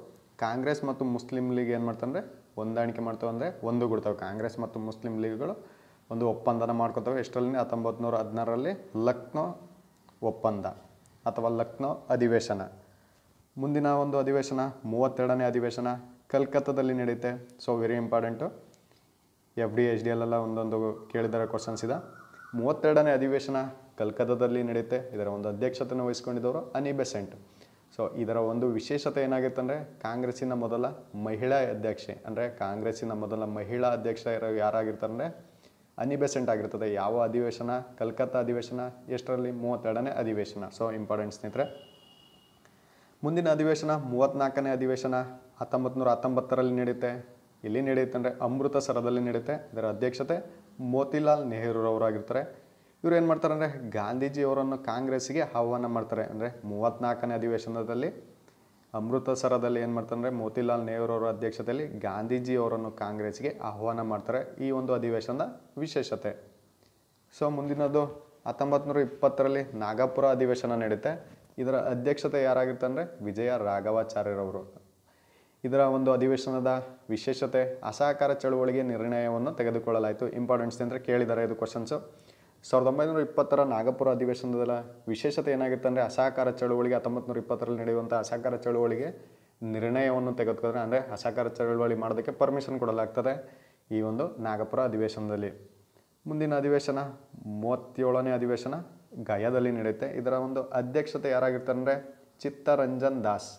S1: ಕಾಂಗ್ರೆಸ್ ಮತ್ತು ಮುಸ್ಲಿಂ ಲೀಗ್ ಏನು ಮಾಡ್ತಂದರೆ ಹೊಂದಾಣಿಕೆ ಮಾಡ್ತಾವೆ ಅಂದರೆ ಒಂದು ಕೊಡ್ತಾವೆ ಕಾಂಗ್ರೆಸ್ ಮತ್ತು ಮುಸ್ಲಿಂ ಲೀಗ್ಗಳು ಒಂದು ಒಪ್ಪಂದನ ಮಾಡ್ಕೊತವೆ ಎಷ್ಟರಲ್ಲಿ ಹತ್ತೊಂಬತ್ತು ನೂರ ಹದಿನಾರರಲ್ಲಿ ಲಕ್ನೋ ಒಪ್ಪಂದ ಅಥವಾ ಲಕ್ನೋ ಅಧಿವೇಶನ ಮುಂದಿನ ಒಂದು ಅಧಿವೇಶನ ಮೂವತ್ತೆರಡನೇ ಅಧಿವೇಶನ ಕಲ್ಕತ್ತಾದಲ್ಲಿ ನಡೆಯುತ್ತೆ so very important F D H D ಎಲ್ಲೆಲ್ಲ ಒಂದೊಂದು ಕೇಳಿದರೆ ಕ್ವಶನ್ಸ್ ಇದೆ ಮೂವತ್ತೆರಡನೇ ಅಧಿವೇಶನ ಕಲ್ಕತ್ತಾದಲ್ಲಿ ನಡೆಯುತ್ತೆ ಇದರ ಒಂದು ಅಧ್ಯಕ್ಷತೆಯನ್ನು ವಹಿಸ್ಕೊಂಡಿದ್ದವರು ಅನಿಬೆಸೆಂಟ್ ಸೊ ಇದರ ಒಂದು ವಿಶೇಷತೆ ಏನಾಗಿತ್ತು ಕಾಂಗ್ರೆಸ್ಸಿನ ಮೊದಲ ಮಹಿಳಾ ಅಧ್ಯಕ್ಷೆ ಅಂದರೆ ಕಾಂಗ್ರೆಸ್ಸಿನ ಮೊದಲ ಮಹಿಳಾ ಅಧ್ಯಕ್ಷ ಯಾರಾಗಿರ್ತಾರೆ ಅಂದರೆ ಅನಿಬೆಸೆಂಟ್ ಆಗಿರ್ತದೆ ಯಾವ ಅಧಿವೇಶನ ಕಲ್ಕತ್ತಾ ಅಧಿವೇಶನ ಎಷ್ಟರಲ್ಲಿ ಮೂವತ್ತೆರಡನೇ ಅಧಿವೇಶನ ಸೊ ಇಂಪಾರ್ಟೆಂಟ್ ಸ್ನೇಹಿತರೆ ಮುಂದಿನ ಅಧಿವೇಶನ ಮೂವತ್ತ್ನಾಲ್ಕನೇ ಅಧಿವೇಶನ ಹತ್ತೊಂಬತ್ತು ನೂರ ಹತ್ತೊಂಬತ್ತರಲ್ಲಿ ನಡೆಯುತ್ತೆ ಇಲ್ಲಿ ನಡೆಯುತ್ತೆ ಅಂದರೆ ಅಮೃತಸರದಲ್ಲಿ ನಡೆಯುತ್ತೆ ಇದರ ಅಧ್ಯಕ್ಷತೆ ಮೋತಿಲಾಲ್ ನೆಹರೂರವರಾಗಿರ್ತಾರೆ ಇವ್ರು ಏನು ಮಾಡ್ತಾರೆ ಅಂದರೆ ಗಾಂಧೀಜಿಯವರನ್ನು ಕಾಂಗ್ರೆಸ್ಸಿಗೆ ಆಹ್ವಾನ ಮಾಡ್ತಾರೆ ಅಂದರೆ ಮೂವತ್ತ್ನಾಲ್ಕನೇ ಅಧಿವೇಶನದಲ್ಲಿ ಅಮೃತಸರದಲ್ಲಿ ಏನು ಮಾಡ್ತಾರೆ ಮೋತಿಲಾಲ್ ಅವರ ಅಧ್ಯಕ್ಷತೆಯಲ್ಲಿ ಗಾಂಧೀಜಿ ಅವರನ್ನು ಕಾಂಗ್ರೆಸ್ಗೆ ಆಹ್ವಾನ ಮಾಡ್ತಾರೆ ಈ ಒಂದು ಅಧಿವೇಶನದ ವಿಶೇಷತೆ ಸೊ ಮುಂದಿನದು ಹತ್ತೊಂಬತ್ತು ನೂರ ಇಪ್ಪತ್ತರಲ್ಲಿ ನಾಗಪುರ ಅಧಿವೇಶನ ನಡೆಯುತ್ತೆ ಇದರ ಅಧ್ಯಕ್ಷತೆ ಯಾರಾಗಿರ್ತಾರೆ ಅಂದರೆ ವಿಜಯ ರಾಘವಾಚಾರ್ಯರವರು ಇದರ ಒಂದು ಅಧಿವೇಶನದ ವಿಶೇಷತೆ ಅಸಹಕಾರ ಚಳುವಳಿಗೆ ನಿರ್ಣಯವನ್ನು ತೆಗೆದುಕೊಳ್ಳಲಾಯಿತು ಇಂಪಾರ್ಟೆನ್ಸ್ ಅಂದರೆ ಕೇಳಿದ್ದಾರೆ ಇದು ಕ್ವಶನ್ಸು ಸಾವಿರದ ಒಂಬೈನೂರ ಇಪ್ಪತ್ತರ ನಾಗಪುರ ಅಧಿವೇಶನದ ವಿಶೇಷತೆ ಏನಾಗಿತ್ತು ಅಂದರೆ ಅಸಹಕಾರ ಚಳುವಳಿಗೆ ಹತ್ತೊಂಬತ್ತು ನೂರ ಇಪ್ಪತ್ತರಲ್ಲಿ ನಡೆಯುವಂಥ ಅಸಹಕಾರ ಚಳುವಳಿಗೆ ನಿರ್ಣಯವನ್ನು ತೆಗೆದುಕೊಂಡ್ರೆ ಅಂದರೆ ಅಸಹಕಾರ ಚಳುವಳಿ ಮಾಡೋದಕ್ಕೆ ಪರ್ಮಿಷನ್ ಕೊಡಲಾಗ್ತದೆ ಈ ಒಂದು ನಾಗಪುರ ಅಧಿವೇಶನದಲ್ಲಿ ಮುಂದಿನ ಅಧಿವೇಶನ ಮೂವತ್ತೇಳನೇ ಅಧಿವೇಶನ ಗಯಾದಲ್ಲಿ ನಡೆಯುತ್ತೆ ಇದರ ಒಂದು ಅಧ್ಯಕ್ಷತೆ ಯಾರಾಗಿರ್ತಾರೆ ಅಂದರೆ ಚಿತ್ತರಂಜನ್ ದಾಸ್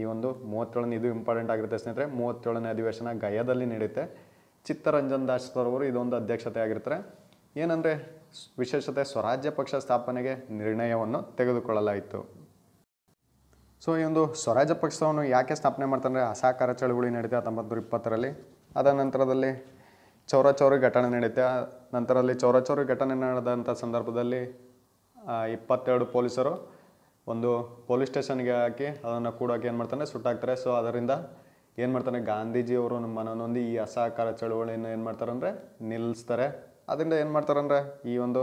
S1: ಈ ಒಂದು ಮೂವತ್ತೇಳನೇ ಇದು ಇಂಪಾರ್ಟೆಂಟ್ ಆಗಿರುತ್ತೆ ಸ್ನೇಹಿತರೆ ಮೂವತ್ತೇಳನೇ ಅಧಿವೇಶನ ಗಯಾದಲ್ಲಿ ನಡೆಯುತ್ತೆ ಚಿತ್ತರಂಜನ್ ದಾಸ್ ಅವರು ಇದೊಂದು ಅಧ್ಯಕ್ಷತೆ ಆಗಿರ್ತಾರೆ ಏನಂದರೆ ವಿಶೇಷತೆ ಸ್ವರಾಜ್ಯ ಪಕ್ಷ ಸ್ಥಾಪನೆಗೆ ನಿರ್ಣಯವನ್ನು ತೆಗೆದುಕೊಳ್ಳಲಾಯಿತು ಸೊ ಈ ಒಂದು ಸ್ವರಾಜ್ಯ ಪಕ್ಷವನ್ನು ಯಾಕೆ ಸ್ಥಾಪನೆ ಮಾಡ್ತಾರೆ ಅಸಹಕಾರ ಚಳುವಳಿ ನಡೆಯುತ್ತೆ ಹತ್ತೊಂಬತ್ತು ಇಪ್ಪತ್ತರಲ್ಲಿ ಅದ ನಂತರದಲ್ಲಿ ಚೌರಿ ಘಟನೆ ನಡೆಯುತ್ತೆ ನಂತರದಲ್ಲಿ ಚೌರಿ ಘಟನೆ ನಡೆದಂಥ ಸಂದರ್ಭದಲ್ಲಿ ಇಪ್ಪತ್ತೆರಡು ಪೊಲೀಸರು ಒಂದು ಪೊಲೀಸ್ ಸ್ಟೇಷನ್ಗೆ ಹಾಕಿ ಅದನ್ನು ಕೂಡೋಕೆ ಏನು ಮಾಡ್ತಾನೆ ಸುಟ್ಟಾಕ್ತಾರೆ ಸೊ ಅದರಿಂದ ಏನು ಮಾಡ್ತಾನೆ ಗಾಂಧೀಜಿಯವರು ನಮ್ಮನೊಂದು ಈ ಅಸಹಕಾರ ಚಳುವಳಿಯನ್ನು ಏನು ಮಾಡ್ತಾರೆ ಅಂದರೆ ನಿಲ್ಲಿಸ್ತಾರೆ ಅದರಿಂದ ಏನು ಮಾಡ್ತಾರಂದ್ರೆ ಈ ಒಂದು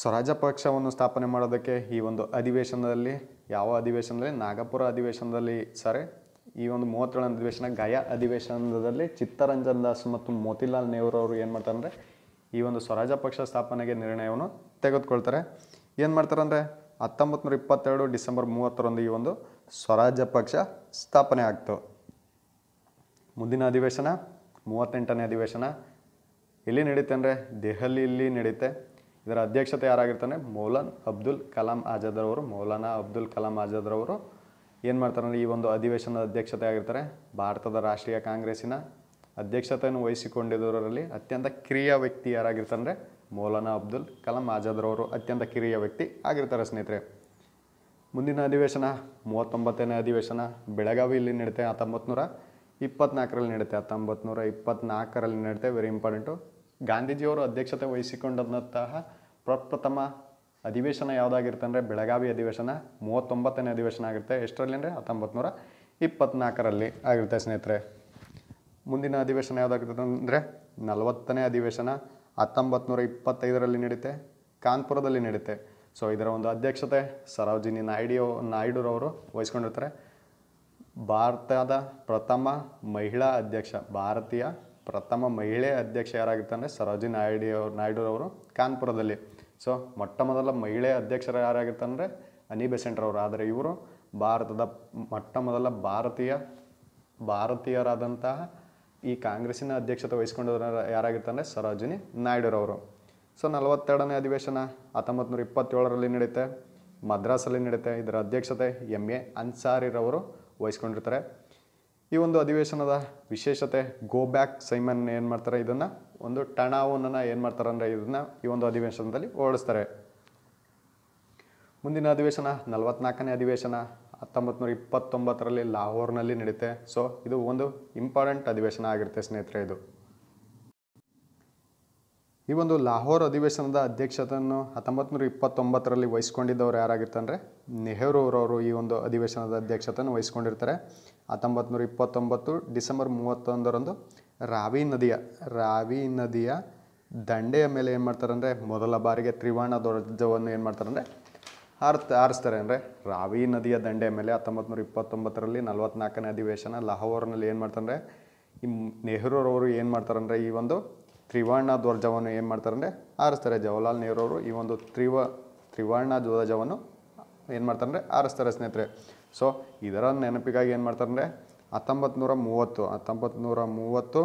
S1: ಸ್ವರಾಜ್ಯ ಪಕ್ಷವನ್ನು ಸ್ಥಾಪನೆ ಮಾಡೋದಕ್ಕೆ ಈ ಒಂದು ಅಧಿವೇಶನದಲ್ಲಿ ಯಾವ ಅಧಿವೇಶನದಲ್ಲಿ ನಾಗಪುರ ಅಧಿವೇಶನದಲ್ಲಿ ಸಾರಿ ಈ ಒಂದು ಮೂವತ್ತೇಳನೇ ಅಧಿವೇಶನ ಗಯಾ ಅಧಿವೇಶನದಲ್ಲಿ ಚಿತ್ತರಂಜನ್ ದಾಸ್ ಮತ್ತು ಮೋತಿಲಾಲ್ ನೆಹರು ಅವರು ಏನು ಮಾಡ್ತಾರಂದರೆ ಈ ಒಂದು ಸ್ವರಾಜ ಪಕ್ಷ ಸ್ಥಾಪನೆಗೆ ನಿರ್ಣಯವನ್ನು ತೆಗೆದುಕೊಳ್ತಾರೆ ಏನು ಮಾಡ್ತಾರಂದರೆ ಹತ್ತೊಂಬತ್ತು ನೂರ ಇಪ್ಪತ್ತೆರಡು ಡಿಸೆಂಬರ್ ಮೂವತ್ತರಂದು ಈ ಒಂದು ಸ್ವರಾಜ್ಯ ಪಕ್ಷ ಸ್ಥಾಪನೆ ಆಗ್ತು ಮುಂದಿನ ಅಧಿವೇಶನ ಮೂವತ್ತೆಂಟನೇ ಅಧಿವೇಶನ ಎಲ್ಲಿ ನಡೀತೆ ಅಂದರೆ ದೆಹಲಿಯಲ್ಲಿ ನಡೀತೆ ಇದರ ಅಧ್ಯಕ್ಷತೆ ಯಾರಾಗಿರ್ತಾನೆ ಮೌಲಾನ್ ಅಬ್ದುಲ್ ಕಲಾಂ ಆಜಾದ್ ಅವರು ಮೌಲಾನಾ ಅಬ್ದುಲ್ ಕಲಾಂ ಆಜಾದ್ ಅವರು ಏನು ಮಾಡ್ತಾರೆ ಅಂದರೆ ಈ ಒಂದು ಅಧಿವೇಶನದ ಅಧ್ಯಕ್ಷತೆ ಆಗಿರ್ತಾರೆ ಭಾರತದ ರಾಷ್ಟ್ರೀಯ ಕಾಂಗ್ರೆಸ್ಸಿನ ಅಧ್ಯಕ್ಷತೆಯನ್ನು ವಹಿಸಿಕೊಂಡಿದ್ದವರಲ್ಲಿ ಅತ್ಯಂತ ಕಿರಿಯ ವ್ಯಕ್ತಿ ಯಾರಾಗಿರ್ತಾರೆ ಮೌಲಾನಾ ಅಬ್ದುಲ್ ಕಲಾಂ ಆಜಾದ್ರವರು ಅತ್ಯಂತ ಕಿರಿಯ ವ್ಯಕ್ತಿ ಆಗಿರ್ತಾರೆ ಸ್ನೇಹಿತರೆ ಮುಂದಿನ ಅಧಿವೇಶನ ಮೂವತ್ತೊಂಬತ್ತನೇ ಅಧಿವೇಶನ ಬೆಳಗಾವಿಯಲ್ಲಿ ನಡೀತೆ ಹತ್ತೊಂಬತ್ತು ನೂರ ಇಪ್ಪತ್ನಾಲ್ಕರಲ್ಲಿ ನಡೆಯುತ್ತೆ ಹತ್ತೊಂಬತ್ತು ನೂರ ಇಪ್ಪತ್ನಾಲ್ಕರಲ್ಲಿ ನಡೆಯುತ್ತೆ ವೆರಿ ಇಂಪಾರ್ಟೆಂಟು ಗಾಂಧೀಜಿಯವರು ಅಧ್ಯಕ್ಷತೆ ವಹಿಸಿಕೊಂಡಂತಹ ಪ್ರಪ್ರಥಮ ಅಧಿವೇಶನ ಯಾವುದಾಗಿರುತ್ತೆ ಅಂದರೆ ಬೆಳಗಾವಿ ಅಧಿವೇಶನ ಮೂವತ್ತೊಂಬತ್ತನೇ ಅಧಿವೇಶನ ಆಗಿರುತ್ತೆ ಎಷ್ಟರಲ್ಲಿ ಅಂದರೆ ಹತ್ತೊಂಬತ್ತು ನೂರ ಇಪ್ಪತ್ನಾಲ್ಕರಲ್ಲಿ ಆಗಿರುತ್ತೆ ಸ್ನೇಹಿತರೆ ಮುಂದಿನ ಅಧಿವೇಶನ ಯಾವುದಾಗಿರುತ್ತೆ ಅಂದರೆ ನಲವತ್ತನೇ ಅಧಿವೇಶನ ಹತ್ತೊಂಬತ್ತು ನೂರ ಇಪ್ಪತ್ತೈದರಲ್ಲಿ ನಡೆಯುತ್ತೆ ಕಾನ್ಪುರದಲ್ಲಿ ನಡೆಯುತ್ತೆ ಸೊ ಇದರ ಒಂದು ಅಧ್ಯಕ್ಷತೆ ಸರೋಜಿನಿ ನಾಯ್ಡಿಯೋ ನಾಯ್ಡುರವರು ವಹಿಸ್ಕೊಂಡಿರ್ತಾರೆ ಭಾರತದ ಪ್ರಥಮ ಮಹಿಳಾ ಅಧ್ಯಕ್ಷ ಭಾರತೀಯ ಪ್ರಥಮ ಮಹಿಳೆ ಅಧ್ಯಕ್ಷ ಯಾರಾಗಿತ್ತು ಅಂದರೆ ಸರೋಜಿ ನಾಯ್ಡಿ ಅವರು ನಾಯ್ಡುರವರು ಕಾನ್ಪುರದಲ್ಲಿ ಸೊ ಮೊಟ್ಟ ಮೊದಲ ಮಹಿಳೆ ಅಧ್ಯಕ್ಷರು ಯಾರಾಗಿತ್ತು ಅಂದರೆ ಅನಿ ಆದರೆ ಇವರು ಭಾರತದ ಮೊಟ್ಟ ಮೊದಲ ಭಾರತೀಯ ಭಾರತೀಯರಾದಂತಹ ಈ ಕಾಂಗ್ರೆಸ್ಸಿನ ಅಧ್ಯಕ್ಷತೆ ವಹಿಸ್ಕೊಂಡಿರೋ ಯಾರಾಗಿತ್ತು ಅಂದರೆ ಸರೋಜಿನಿ ನಾಯ್ಡುರವರು ಸೊ ನಲವತ್ತೆರಡನೇ ಅಧಿವೇಶನ ಹತ್ತೊಂಬತ್ತು ನೂರ ಇಪ್ಪತ್ತೇಳರಲ್ಲಿ ನಡೆಯುತ್ತೆ ಮದ್ರಾಸಲ್ಲಿ ನಡೆಯುತ್ತೆ ಇದರ ಅಧ್ಯಕ್ಷತೆ ಎಮ್ ಎ ಅನ್ಸಾರಿರವರು ವಹಿಸ್ಕೊಂಡಿರ್ತಾರೆ ಈ ಒಂದು ಅಧಿವೇಶನದ ವಿಶೇಷತೆ ಗೋ ಬ್ಯಾಕ್ ಸೈಮನ್ ಏನು ಮಾಡ್ತಾರೆ ಇದನ್ನು ಒಂದು ಟಣಾವನ್ನು ಏನು ಮಾಡ್ತಾರೆ ಅಂದರೆ ಇದನ್ನು ಈ ಒಂದು ಅಧಿವೇಶನದಲ್ಲಿ ಓಡಿಸ್ತಾರೆ ಮುಂದಿನ ಅಧಿವೇಶನ ನಲವತ್ನಾಲ್ಕನೇ ಅಧಿವೇಶನ ಹತ್ತೊಂಬತ್ತು ನೂರ ಇಪ್ಪತ್ತೊಂಬತ್ತರಲ್ಲಿ ಲಾಹೋರ್ನಲ್ಲಿ ನಡೆಯುತ್ತೆ ಸೊ ಇದು ಒಂದು ಇಂಪಾರ್ಟೆಂಟ್ ಅಧಿವೇಶನ ಆಗಿರುತ್ತೆ ಸ್ನೇಹಿತರೆ ಇದು ಈ ಒಂದು ಲಾಹೋರ್ ಅಧಿವೇಶನದ ಅಧ್ಯಕ್ಷತೆಯನ್ನು ಹತ್ತೊಂಬತ್ತು ನೂರ ಇಪ್ಪತ್ತೊಂಬತ್ತರಲ್ಲಿ ವಹಿಸ್ಕೊಂಡಿದ್ದವರು ಯಾರಾಗಿರ್ತಾರೆ ನೆಹರೂರವರು ಈ ಒಂದು ಅಧಿವೇಶನದ ಅಧ್ಯಕ್ಷತೆಯನ್ನು ವಹಿಸ್ಕೊಂಡಿರ್ತಾರೆ ಹತ್ತೊಂಬತ್ತು ನೂರ ಇಪ್ಪತ್ತೊಂಬತ್ತು ಡಿಸೆಂಬರ್ ಮೂವತ್ತೊಂದರಂದು ರಾವಿ ನದಿಯ ರಾವಿ ನದಿಯ ದಂಡೆಯ ಮೇಲೆ ಏನು ಮಾಡ್ತಾರೆ ಅಂದರೆ ಮೊದಲ ಬಾರಿಗೆ ತ್ರಿವರ್ಣ ಧ್ವಜವನ್ನು ಏನು ಮಾಡ್ತಾರೆ ಅಂದರೆ ಹಾರ್ತ ಹಾರಿಸ್ತಾರೆ ಅಂದರೆ ರಾವಿ ನದಿಯ ದಂಡೆಯ ಮೇಲೆ ಹತ್ತೊಂಬತ್ತು ನೂರ ಇಪ್ಪತ್ತೊಂಬತ್ತರಲ್ಲಿ ನಲವತ್ನಾಲ್ಕನೇ ಅಧಿವೇಶನ ಲಾಹೋರ್ನಲ್ಲಿ ಏನು ಮಾಡ್ತಾರೆ ಈ ನೆಹರೂರವರು ಏನು ಮಾಡ್ತಾರೆ ಅಂದರೆ ಈ ಒಂದು ತ್ರಿವರ್ಣ ಧ್ವಜವನ್ನು ಏನು ಮಾಡ್ತಾರೆ ಆರಿಸ್ತಾರೆ ಜವಾಹರ್ಲಾಲ್ ನೆಹರು ಅವರು ಈ ಒಂದು ತ್ರಿವ ತ್ರಿವರ್ಣ ಧ್ವಜವನ್ನು ಏನು ಮಾಡ್ತಾರೆ ಅಂದರೆ ಆರಿಸ್ತಾರೆ ಸ್ನೇಹಿತರೆ ಸೊ ಇದರ ನೆನಪಿಗಾಗಿ ಏನು ಮಾಡ್ತಾರೆ ಹತ್ತೊಂಬತ್ತು ನೂರ ಮೂವತ್ತು ಹತ್ತೊಂಬತ್ತು ಮೂವತ್ತು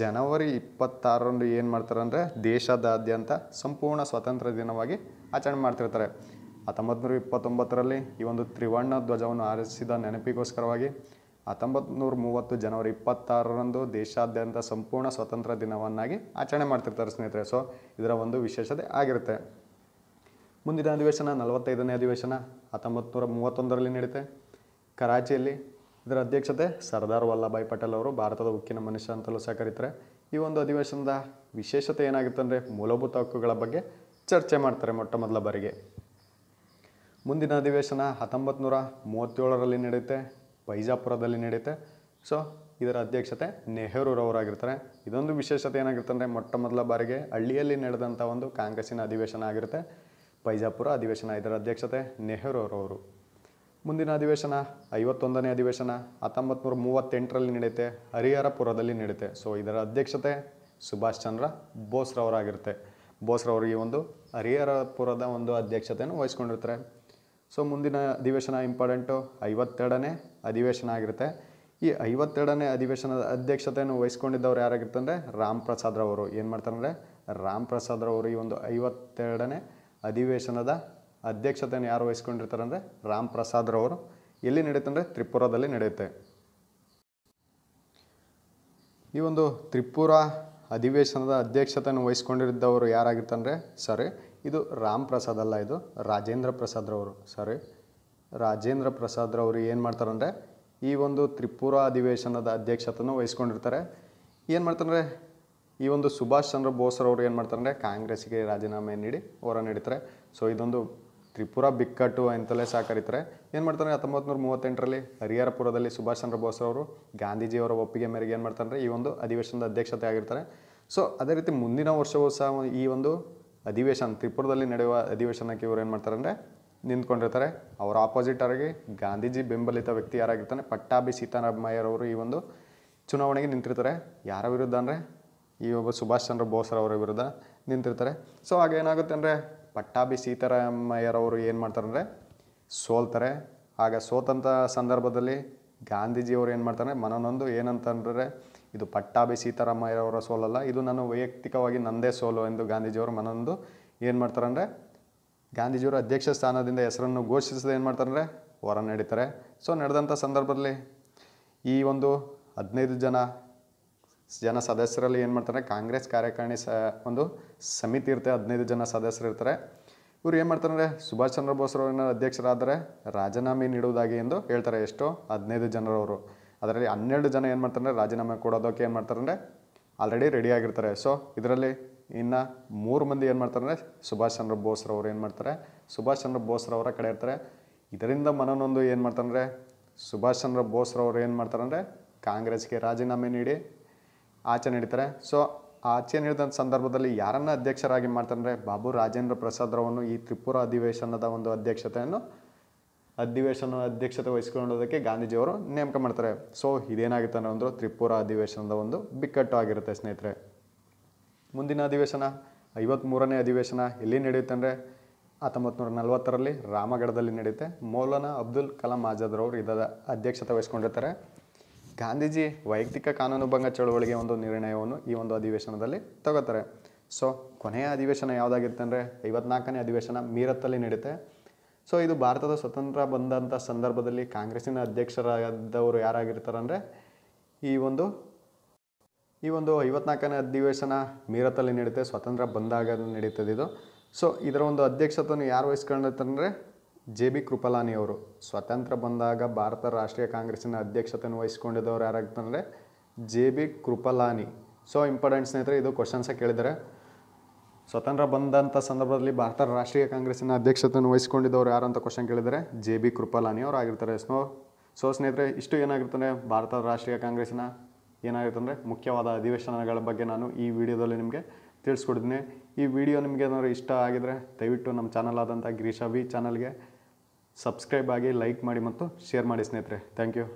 S1: ಜನವರಿ ಇಪ್ಪತ್ತಾರರಂದು ಏನು ಅಂದರೆ ದೇಶದಾದ್ಯಂತ ಸಂಪೂರ್ಣ ಸ್ವಾತಂತ್ರ್ಯ ದಿನವಾಗಿ ಆಚರಣೆ ಮಾಡ್ತಿರ್ತಾರೆ ಹತ್ತೊಂಬತ್ತು ನೂರ ಇಪ್ಪತ್ತೊಂಬತ್ತರಲ್ಲಿ ಈ ಒಂದು ತ್ರಿವರ್ಣ ಧ್ವಜವನ್ನು ಆರಿಸಿದ ನೆನಪಿಗೋಸ್ಕರವಾಗಿ ಹತ್ತೊಂಬತ್ತು ಮೂವತ್ತು ಜನವರಿ ಇಪ್ಪತ್ತಾರರಂದು ದೇಶಾದ್ಯಂತ ಸಂಪೂರ್ಣ ಸ್ವತಂತ್ರ ದಿನವನ್ನಾಗಿ ಆಚರಣೆ ಮಾಡ್ತಿರ್ತಾರೆ ಸ್ನೇಹಿತರೆ ಸೊ ಇದರ ಒಂದು ವಿಶೇಷತೆ ಆಗಿರುತ್ತೆ ಮುಂದಿನ ಅಧಿವೇಶನ ನಲವತ್ತೈದನೇ ಅಧಿವೇಶನ ಹತ್ತೊಂಬತ್ತು ನೂರ ಮೂವತ್ತೊಂದರಲ್ಲಿ ನಡೆಯುತ್ತೆ ಕರಾಚಿಯಲ್ಲಿ ಇದರ ಅಧ್ಯಕ್ಷತೆ ಸರ್ದಾರ್ ವಲ್ಲಭಾಯ್ ಪಟೇಲ್ ಅವರು ಭಾರತದ ಉಕ್ಕಿನ ಮನುಷ್ಯ ಅಂತಲೂ ಸಹ ಕರೀತಾರೆ ಈ ಒಂದು ಅಧಿವೇಶನದ ವಿಶೇಷತೆ ಏನಾಗುತ್ತೆ ಅಂದರೆ ಮೂಲಭೂತ ಹಕ್ಕುಗಳ ಬಗ್ಗೆ ಚರ್ಚೆ ಮಾಡ್ತಾರೆ ಮೊಟ್ಟ ಮೊದಲ ಬಾರಿಗೆ ಮುಂದಿನ ಅಧಿವೇಶನ ಹತ್ತೊಂಬತ್ತು ನೂರ ಮೂವತ್ತೇಳರಲ್ಲಿ ನಡೆಯುತ್ತೆ ಬೈಜಾಪುರದಲ್ಲಿ ನಡೆಯುತ್ತೆ ಸೊ ಇದರ ಅಧ್ಯಕ್ಷತೆ ನೆಹರೂರವರಾಗಿರ್ತಾರೆ ಇದೊಂದು ವಿಶೇಷತೆ ಏನಾಗಿರುತ್ತೆ ಅಂದರೆ ಮೊಟ್ಟ ಮೊದಲ ಬಾರಿಗೆ ಹಳ್ಳಿಯಲ್ಲಿ ನಡೆದಂಥ ಒಂದು ಕಾಂಗ್ರೆಸ್ಸಿನ ಅಧಿವೇಶನ ಆಗಿರುತ್ತೆ ಬೈಜಾಪುರ ಅಧಿವೇಶನ ಇದರ ಅಧ್ಯಕ್ಷತೆ ನೆಹರೂರವರು ಮುಂದಿನ ಅಧಿವೇಶನ ಐವತ್ತೊಂದನೇ ಅಧಿವೇಶನ ಹತ್ತೊಂಬತ್ತು ನೂರ ಮೂವತ್ತೆಂಟರಲ್ಲಿ ನಡೆಯುತ್ತೆ ಹರಿಹರಪುರದಲ್ಲಿ ನಡೆಯುತ್ತೆ ಸೊ ಇದರ ಅಧ್ಯಕ್ಷತೆ ಸುಭಾಷ್ ಚಂದ್ರ ಬೋಸ್ರವರಾಗಿರುತ್ತೆ ಈ ಒಂದು ಹರಿಹರಪುರದ ಒಂದು ಅಧ್ಯಕ್ಷತೆಯನ್ನು ವಹಿಸ್ಕೊಂಡಿರ್ತಾರೆ ಸೊ ಮುಂದಿನ ಅಧಿವೇಶನ ಇಂಪಾರ್ಟೆಂಟು ಐವತ್ತೆರಡನೇ ಅಧಿವೇಶನ ಆಗಿರುತ್ತೆ ಈ ಐವತ್ತೆರಡನೇ ಅಧಿವೇಶನದ ಅಧ್ಯಕ್ಷತೆಯನ್ನು ವಹಿಸ್ಕೊಂಡಿದ್ದವ್ರು ಯಾರಾಗಿರ್ತಾರೆ ಅಂದರೆ ರಾಮ್ ಪ್ರಸಾದ್ರವರು ಏನು ಮಾಡ್ತಾರಂದರೆ ರಾಮ್ ಪ್ರಸಾದ್ ರವರು ಈ ಒಂದು ಐವತ್ತೆರಡನೇ ಅಧಿವೇಶನದ ಅಧ್ಯಕ್ಷತೆಯನ್ನು ಯಾರು ವಹಿಸ್ಕೊಂಡಿರ್ತಾರೆ ಅಂದರೆ ರಾಮ್ ಪ್ರಸಾದ್ ಎಲ್ಲಿ ನಡೆಯುತ್ತೆ ಅಂದರೆ ತ್ರಿಪುರದಲ್ಲಿ ನಡೆಯುತ್ತೆ ಈ ಒಂದು ತ್ರಿಪುರ ಅಧಿವೇಶನದ ಅಧ್ಯಕ್ಷತೆಯನ್ನು ವಹಿಸ್ಕೊಂಡಿದ್ದವರು ಯಾರಾಗಿರ್ತಾರೆ ಸರಿ ಇದು ರಾಮ್ ಪ್ರಸಾದ್ ಅಲ್ಲ ಇದು ರಾಜೇಂದ್ರ ಪ್ರಸಾದ್ರವರು ಸರಿ ರಾಜೇಂದ್ರ ಪ್ರಸಾದ್ರವರು ಏನು ಮಾಡ್ತಾರಂದರೆ ಈ ಒಂದು ತ್ರಿಪುರ ಅಧಿವೇಶನದ ಅಧ್ಯಕ್ಷತೆಯನ್ನು ವಹಿಸ್ಕೊಂಡಿರ್ತಾರೆ ಏನು ಮಾಡ್ತಾರೆ ಈ ಒಂದು ಸುಭಾಷ್ ಚಂದ್ರ ಬೋಸ್ರವರು ಏನು ಮಾಡ್ತಾರಂದರೆ ಕಾಂಗ್ರೆಸ್ಗೆ ರಾಜೀನಾಮೆ ನೀಡಿ ಹೋರ ನಡೀತಾರೆ ಸೊ ಇದೊಂದು ತ್ರಿಪುರ ಬಿಕ್ಕಟ್ಟು ಅಂತಲೇ ಸಹ ಏನು ಮಾಡ್ತಾರೆ ಹತ್ತೊಂಬತ್ತು ನೂರ ಮೂವತ್ತೆಂಟರಲ್ಲಿ ಹರಿಹರಪುರದಲ್ಲಿ ಸುಭಾಷ್ ಚಂದ್ರ ಬೋಸ್ರವರು ಗಾಂಧೀಜಿಯವರ ಒಪ್ಪಿಗೆ ಮೇರೆಗೆ ಏನು ಮಾಡ್ತಾರೆ ಈ ಒಂದು ಅಧಿವೇಶನದ ಅಧ್ಯಕ್ಷತೆ ಆಗಿರ್ತಾರೆ ಸೊ ಅದೇ ರೀತಿ ಮುಂದಿನ ವರ್ಷವೂ ಸಹ ಈ ಒಂದು ಅಧಿವೇಶನ ತ್ರಿಪುರದಲ್ಲಿ ನಡೆಯುವ ಅಧಿವೇಶನಕ್ಕೆ ಇವರು ಏನು ಮಾಡ್ತಾರೆ ಅಂದರೆ ನಿಂತ್ಕೊಂಡಿರ್ತಾರೆ ಅವರ ಆಪೋಸಿಟ್ ಆಗಿ ಗಾಂಧೀಜಿ ಬೆಂಬಲಿತ ವ್ಯಕ್ತಿ ಯಾರಾಗಿರ್ತಾನೆ ಪಟ್ಟಾಭಿ ಸೀತಾರಾಮಯ್ಯರವರು ಈ ಒಂದು ಚುನಾವಣೆಗೆ ನಿಂತಿರ್ತಾರೆ ಯಾರ ವಿರುದ್ಧ ಅಂದರೆ ಈ ಒಬ್ಬ ಸುಭಾಷ್ ಚಂದ್ರ ಬೋಸ್ರವರ ವಿರುದ್ಧ ನಿಂತಿರ್ತಾರೆ ಸೊ ಆಗ ಏನಾಗುತ್ತೆ ಅಂದರೆ ಪಟ್ಟಾಭಿ ಸೀತಾರಾಮಯ್ಯರವರು ಏನು ಮಾಡ್ತಾರೆ ಅಂದರೆ ಸೋಲ್ತಾರೆ ಆಗ ಸೋತಂಥ ಸಂದರ್ಭದಲ್ಲಿ ಗಾಂಧೀಜಿಯವರು ಏನು ಮಾಡ್ತಾರೆ ಮನನೊಂದು ಏನಂತಂದರೆ ಇದು ಪಟ್ಟಾಭಿ ಸೀತಾರಾಮಯ್ಯರವರ ಸೋಲಲ್ಲ ಇದು ನಾನು ವೈಯಕ್ತಿಕವಾಗಿ ನಂದೇ ಸೋಲು ಎಂದು ಗಾಂಧೀಜಿಯವರು ಮನೊಂದು ಏನು ಮಾಡ್ತಾರೆ ಅಂದರೆ ಗಾಂಧೀಜಿಯವರು ಅಧ್ಯಕ್ಷ ಸ್ಥಾನದಿಂದ ಹೆಸರನ್ನು ಘೋಷಿಸದೆ ಏನು ಮಾಡ್ತಾರೆ ಹೊರ ನಡೀತಾರೆ ಸೊ ನಡೆದಂಥ ಸಂದರ್ಭದಲ್ಲಿ ಈ ಒಂದು ಹದಿನೈದು ಜನ ಜನ ಸದಸ್ಯರಲ್ಲಿ ಏನು ಮಾಡ್ತಾರೆ ಕಾಂಗ್ರೆಸ್ ಕಾರ್ಯಕಾರಿಣಿ ಸ ಒಂದು ಸಮಿತಿ ಇರುತ್ತೆ ಹದಿನೈದು ಜನ ಸದಸ್ಯರು ಇರ್ತಾರೆ ಇವ್ರು ಏನು ಮಾಡ್ತಾರೆ ಸುಭಾಷ್ ಚಂದ್ರ ಬೋಸ್ ಬೋಸ್ರವ್ರನ್ನ ಅಧ್ಯಕ್ಷರಾದರೆ ರಾಜೀನಾಮೆ ನೀಡುವುದಾಗಿ ಎಂದು ಹೇಳ್ತಾರೆ ಎಷ್ಟೋ ಹದಿನೈದು ಜನರವರು ಅದರಲ್ಲಿ ಹನ್ನೆರಡು ಜನ ಏನು ಮಾಡ್ತಾರೆ ರಾಜೀನಾಮೆ ಕೊಡೋದಕ್ಕೆ ಏನು ಮಾಡ್ತಾರೆ ಆಲ್ರೆಡಿ ರೆಡಿಯಾಗಿರ್ತಾರೆ ಸೊ ಇದರಲ್ಲಿ ಇನ್ನು ಮೂರು ಮಂದಿ ಏನು ಮಾಡ್ತಾರೆ ಸುಭಾಷ್ ಚಂದ್ರ ಬೋಸ್ರವ್ರು ಏನು ಮಾಡ್ತಾರೆ ಸುಭಾಷ್ ಚಂದ್ರ ಬೋಸ್ರವರ ಕಡೆ ಇರ್ತಾರೆ ಇದರಿಂದ ಮನನೊಂದು ಏನು ಮಾಡ್ತಾರೆ ಸುಭಾಷ್ ಚಂದ್ರ ಬೋಸ್ರವ್ರು ಏನು ಮಾಡ್ತಾರೆ ಅಂದರೆ ಕಾಂಗ್ರೆಸ್ಗೆ ರಾಜೀನಾಮೆ ನೀಡಿ ಆಚೆ ನೀಡ್ತಾರೆ ಸೊ ಆಚೆ ನೀಡಿದಂಥ ಸಂದರ್ಭದಲ್ಲಿ ಯಾರನ್ನು ಅಧ್ಯಕ್ಷರಾಗಿ ಮಾಡ್ತಾರೆ ಬಾಬು ರಾಜೇಂದ್ರ ಪ್ರಸಾದ್ರವನ್ನು ಈ ತ್ರಿಪುರ ಅಧಿವೇಶನದ ಒಂದು ಅಧ್ಯಕ್ಷತೆಯನ್ನು ಅಧಿವೇಶನ ಅಧ್ಯಕ್ಷತೆ ವಹಿಸ್ಕೊಳ್ಳೋದಕ್ಕೆ ಗಾಂಧೀಜಿಯವರು ನೇಮಕ ಮಾಡ್ತಾರೆ ಸೊ ಇದೇನಾಗುತ್ತೆ ಅನ್ನೋ ತ್ರಿಪುರ ಅಧಿವೇಶನದ ಒಂದು ಬಿಕ್ಕಟ್ಟು ಆಗಿರುತ್ತೆ ಸ್ನೇಹಿತರೆ ಮುಂದಿನ ಅಧಿವೇಶನ ಐವತ್ತ್ಮೂರನೇ ಅಧಿವೇಶನ ಎಲ್ಲಿ ನಡೆಯುತ್ತೆ ಅಂದರೆ ಹತ್ತೊಂಬತ್ತು ನೂರ ನಲ್ವತ್ತರಲ್ಲಿ ರಾಮಗಢದಲ್ಲಿ ನಡೆಯುತ್ತೆ ಮೌಲಾನಾ ಅಬ್ದುಲ್ ಕಲಾಂ ಆಜಾದ್ರವರು ಅವರು ಇದರ ಅಧ್ಯಕ್ಷತೆ ವಹಿಸ್ಕೊಂಡಿರ್ತಾರೆ ಗಾಂಧೀಜಿ ವೈಯಕ್ತಿಕ ಭಂಗ ಚಳುವಳಿಗೆ ಒಂದು ನಿರ್ಣಯವನ್ನು ಈ ಒಂದು ಅಧಿವೇಶನದಲ್ಲಿ ತಗೋತಾರೆ ಸೊ ಕೊನೆಯ ಅಧಿವೇಶನ ಯಾವುದಾಗಿರುತ್ತೆ ಅಂದರೆ ಐವತ್ನಾಲ್ಕನೇ ಅಧಿವೇಶನ ಮೀರತ್ತಲ್ಲಿ ನಡೆಯುತ್ತೆ ಸೊ ಇದು ಭಾರತದ ಸ್ವತಂತ್ರ ಬಂದಂಥ ಸಂದರ್ಭದಲ್ಲಿ ಕಾಂಗ್ರೆಸ್ಸಿನ ಅಧ್ಯಕ್ಷರಾದವರು ಯಾರಾಗಿರ್ತಾರೆ ಅಂದರೆ ಈ ಒಂದು ಈ ಒಂದು ಐವತ್ನಾಲ್ಕನೇ ಅಧಿವೇಶನ ಮೀರತಲ್ಲಿ ನಡೀತದೆ ಸ್ವಾತಂತ್ರ್ಯ ಬಂದಾಗ ನಡೀತದೆ ಇದು ಸೊ ಇದರ ಒಂದು ಅಧ್ಯಕ್ಷತೆಯನ್ನು ಯಾರು ವಹಿಸ್ಕೊಂಡಿತ್ತಂದರೆ ಜೆ ಬಿ ಕೃಪಲಾನಿ ಅವರು ಸ್ವಾತಂತ್ರ್ಯ ಬಂದಾಗ ಭಾರತ ರಾಷ್ಟ್ರೀಯ ಕಾಂಗ್ರೆಸ್ಸಿನ ಅಧ್ಯಕ್ಷತೆಯನ್ನು ವಹಿಸ್ಕೊಂಡಿದ್ದವರು ಯಾರಾಗ್ತಂದರೆ J B Kripalani so important ಸ್ನೇಹಿತರೆ ಇದು ಕ್ವಶನ್ಸ ಕೇಳಿದರೆ ಸ್ವತಂತ್ರ ಬಂದಂಥ ಸಂದರ್ಭದಲ್ಲಿ ಭಾರತ ರಾಷ್ಟ್ರೀಯ ಕಾಂಗ್ರೆಸ್ಸಿನ ಅಧ್ಯಕ್ಷತೆಯನ್ನು ವಹಿಸ್ಕೊಂಡಿದ್ದವರು ಯಾರು ಅಂತ ಕ್ವಶನ್ ಕೇಳಿದರೆ ಜೆ ಬಿ ಕೃಪಲಾನಿ ಅವರು ಆಗಿರ್ತಾರೆ ಸ್ನೋ ಸೊ ಸ್ನೇಹಿತರೆ ಇಷ್ಟು ಏನಾಗಿರ್ತಾನೆ ಭಾರತ ರಾಷ್ಟ್ರೀಯ ಕಾಂಗ್ರೆಸ್ಸಿನ ಏನಾಗುತ್ತೆ ಅಂದರೆ ಮುಖ್ಯವಾದ ಅಧಿವೇಶನಗಳ ಬಗ್ಗೆ ನಾನು ಈ ವಿಡಿಯೋದಲ್ಲಿ ನಿಮಗೆ ತಿಳಿಸ್ಕೊಡ್ತೀನಿ ಈ ವಿಡಿಯೋ ನಿಮಗೆ ಏನಾದರೂ ಇಷ್ಟ ಆಗಿದರೆ ದಯವಿಟ್ಟು ನಮ್ಮ ಚಾನಲ್ ಆದಂಥ ಗಿರೀಶ ವಿ ಚಾನಲ್ಗೆ ಸಬ್ಸ್ಕ್ರೈಬ್ ಆಗಿ ಲೈಕ್ ಮಾಡಿ ಮತ್ತು ಶೇರ್ ಮಾಡಿ ಸ್ನೇಹಿತರೆ ಥ್ಯಾಂಕ್ ಯು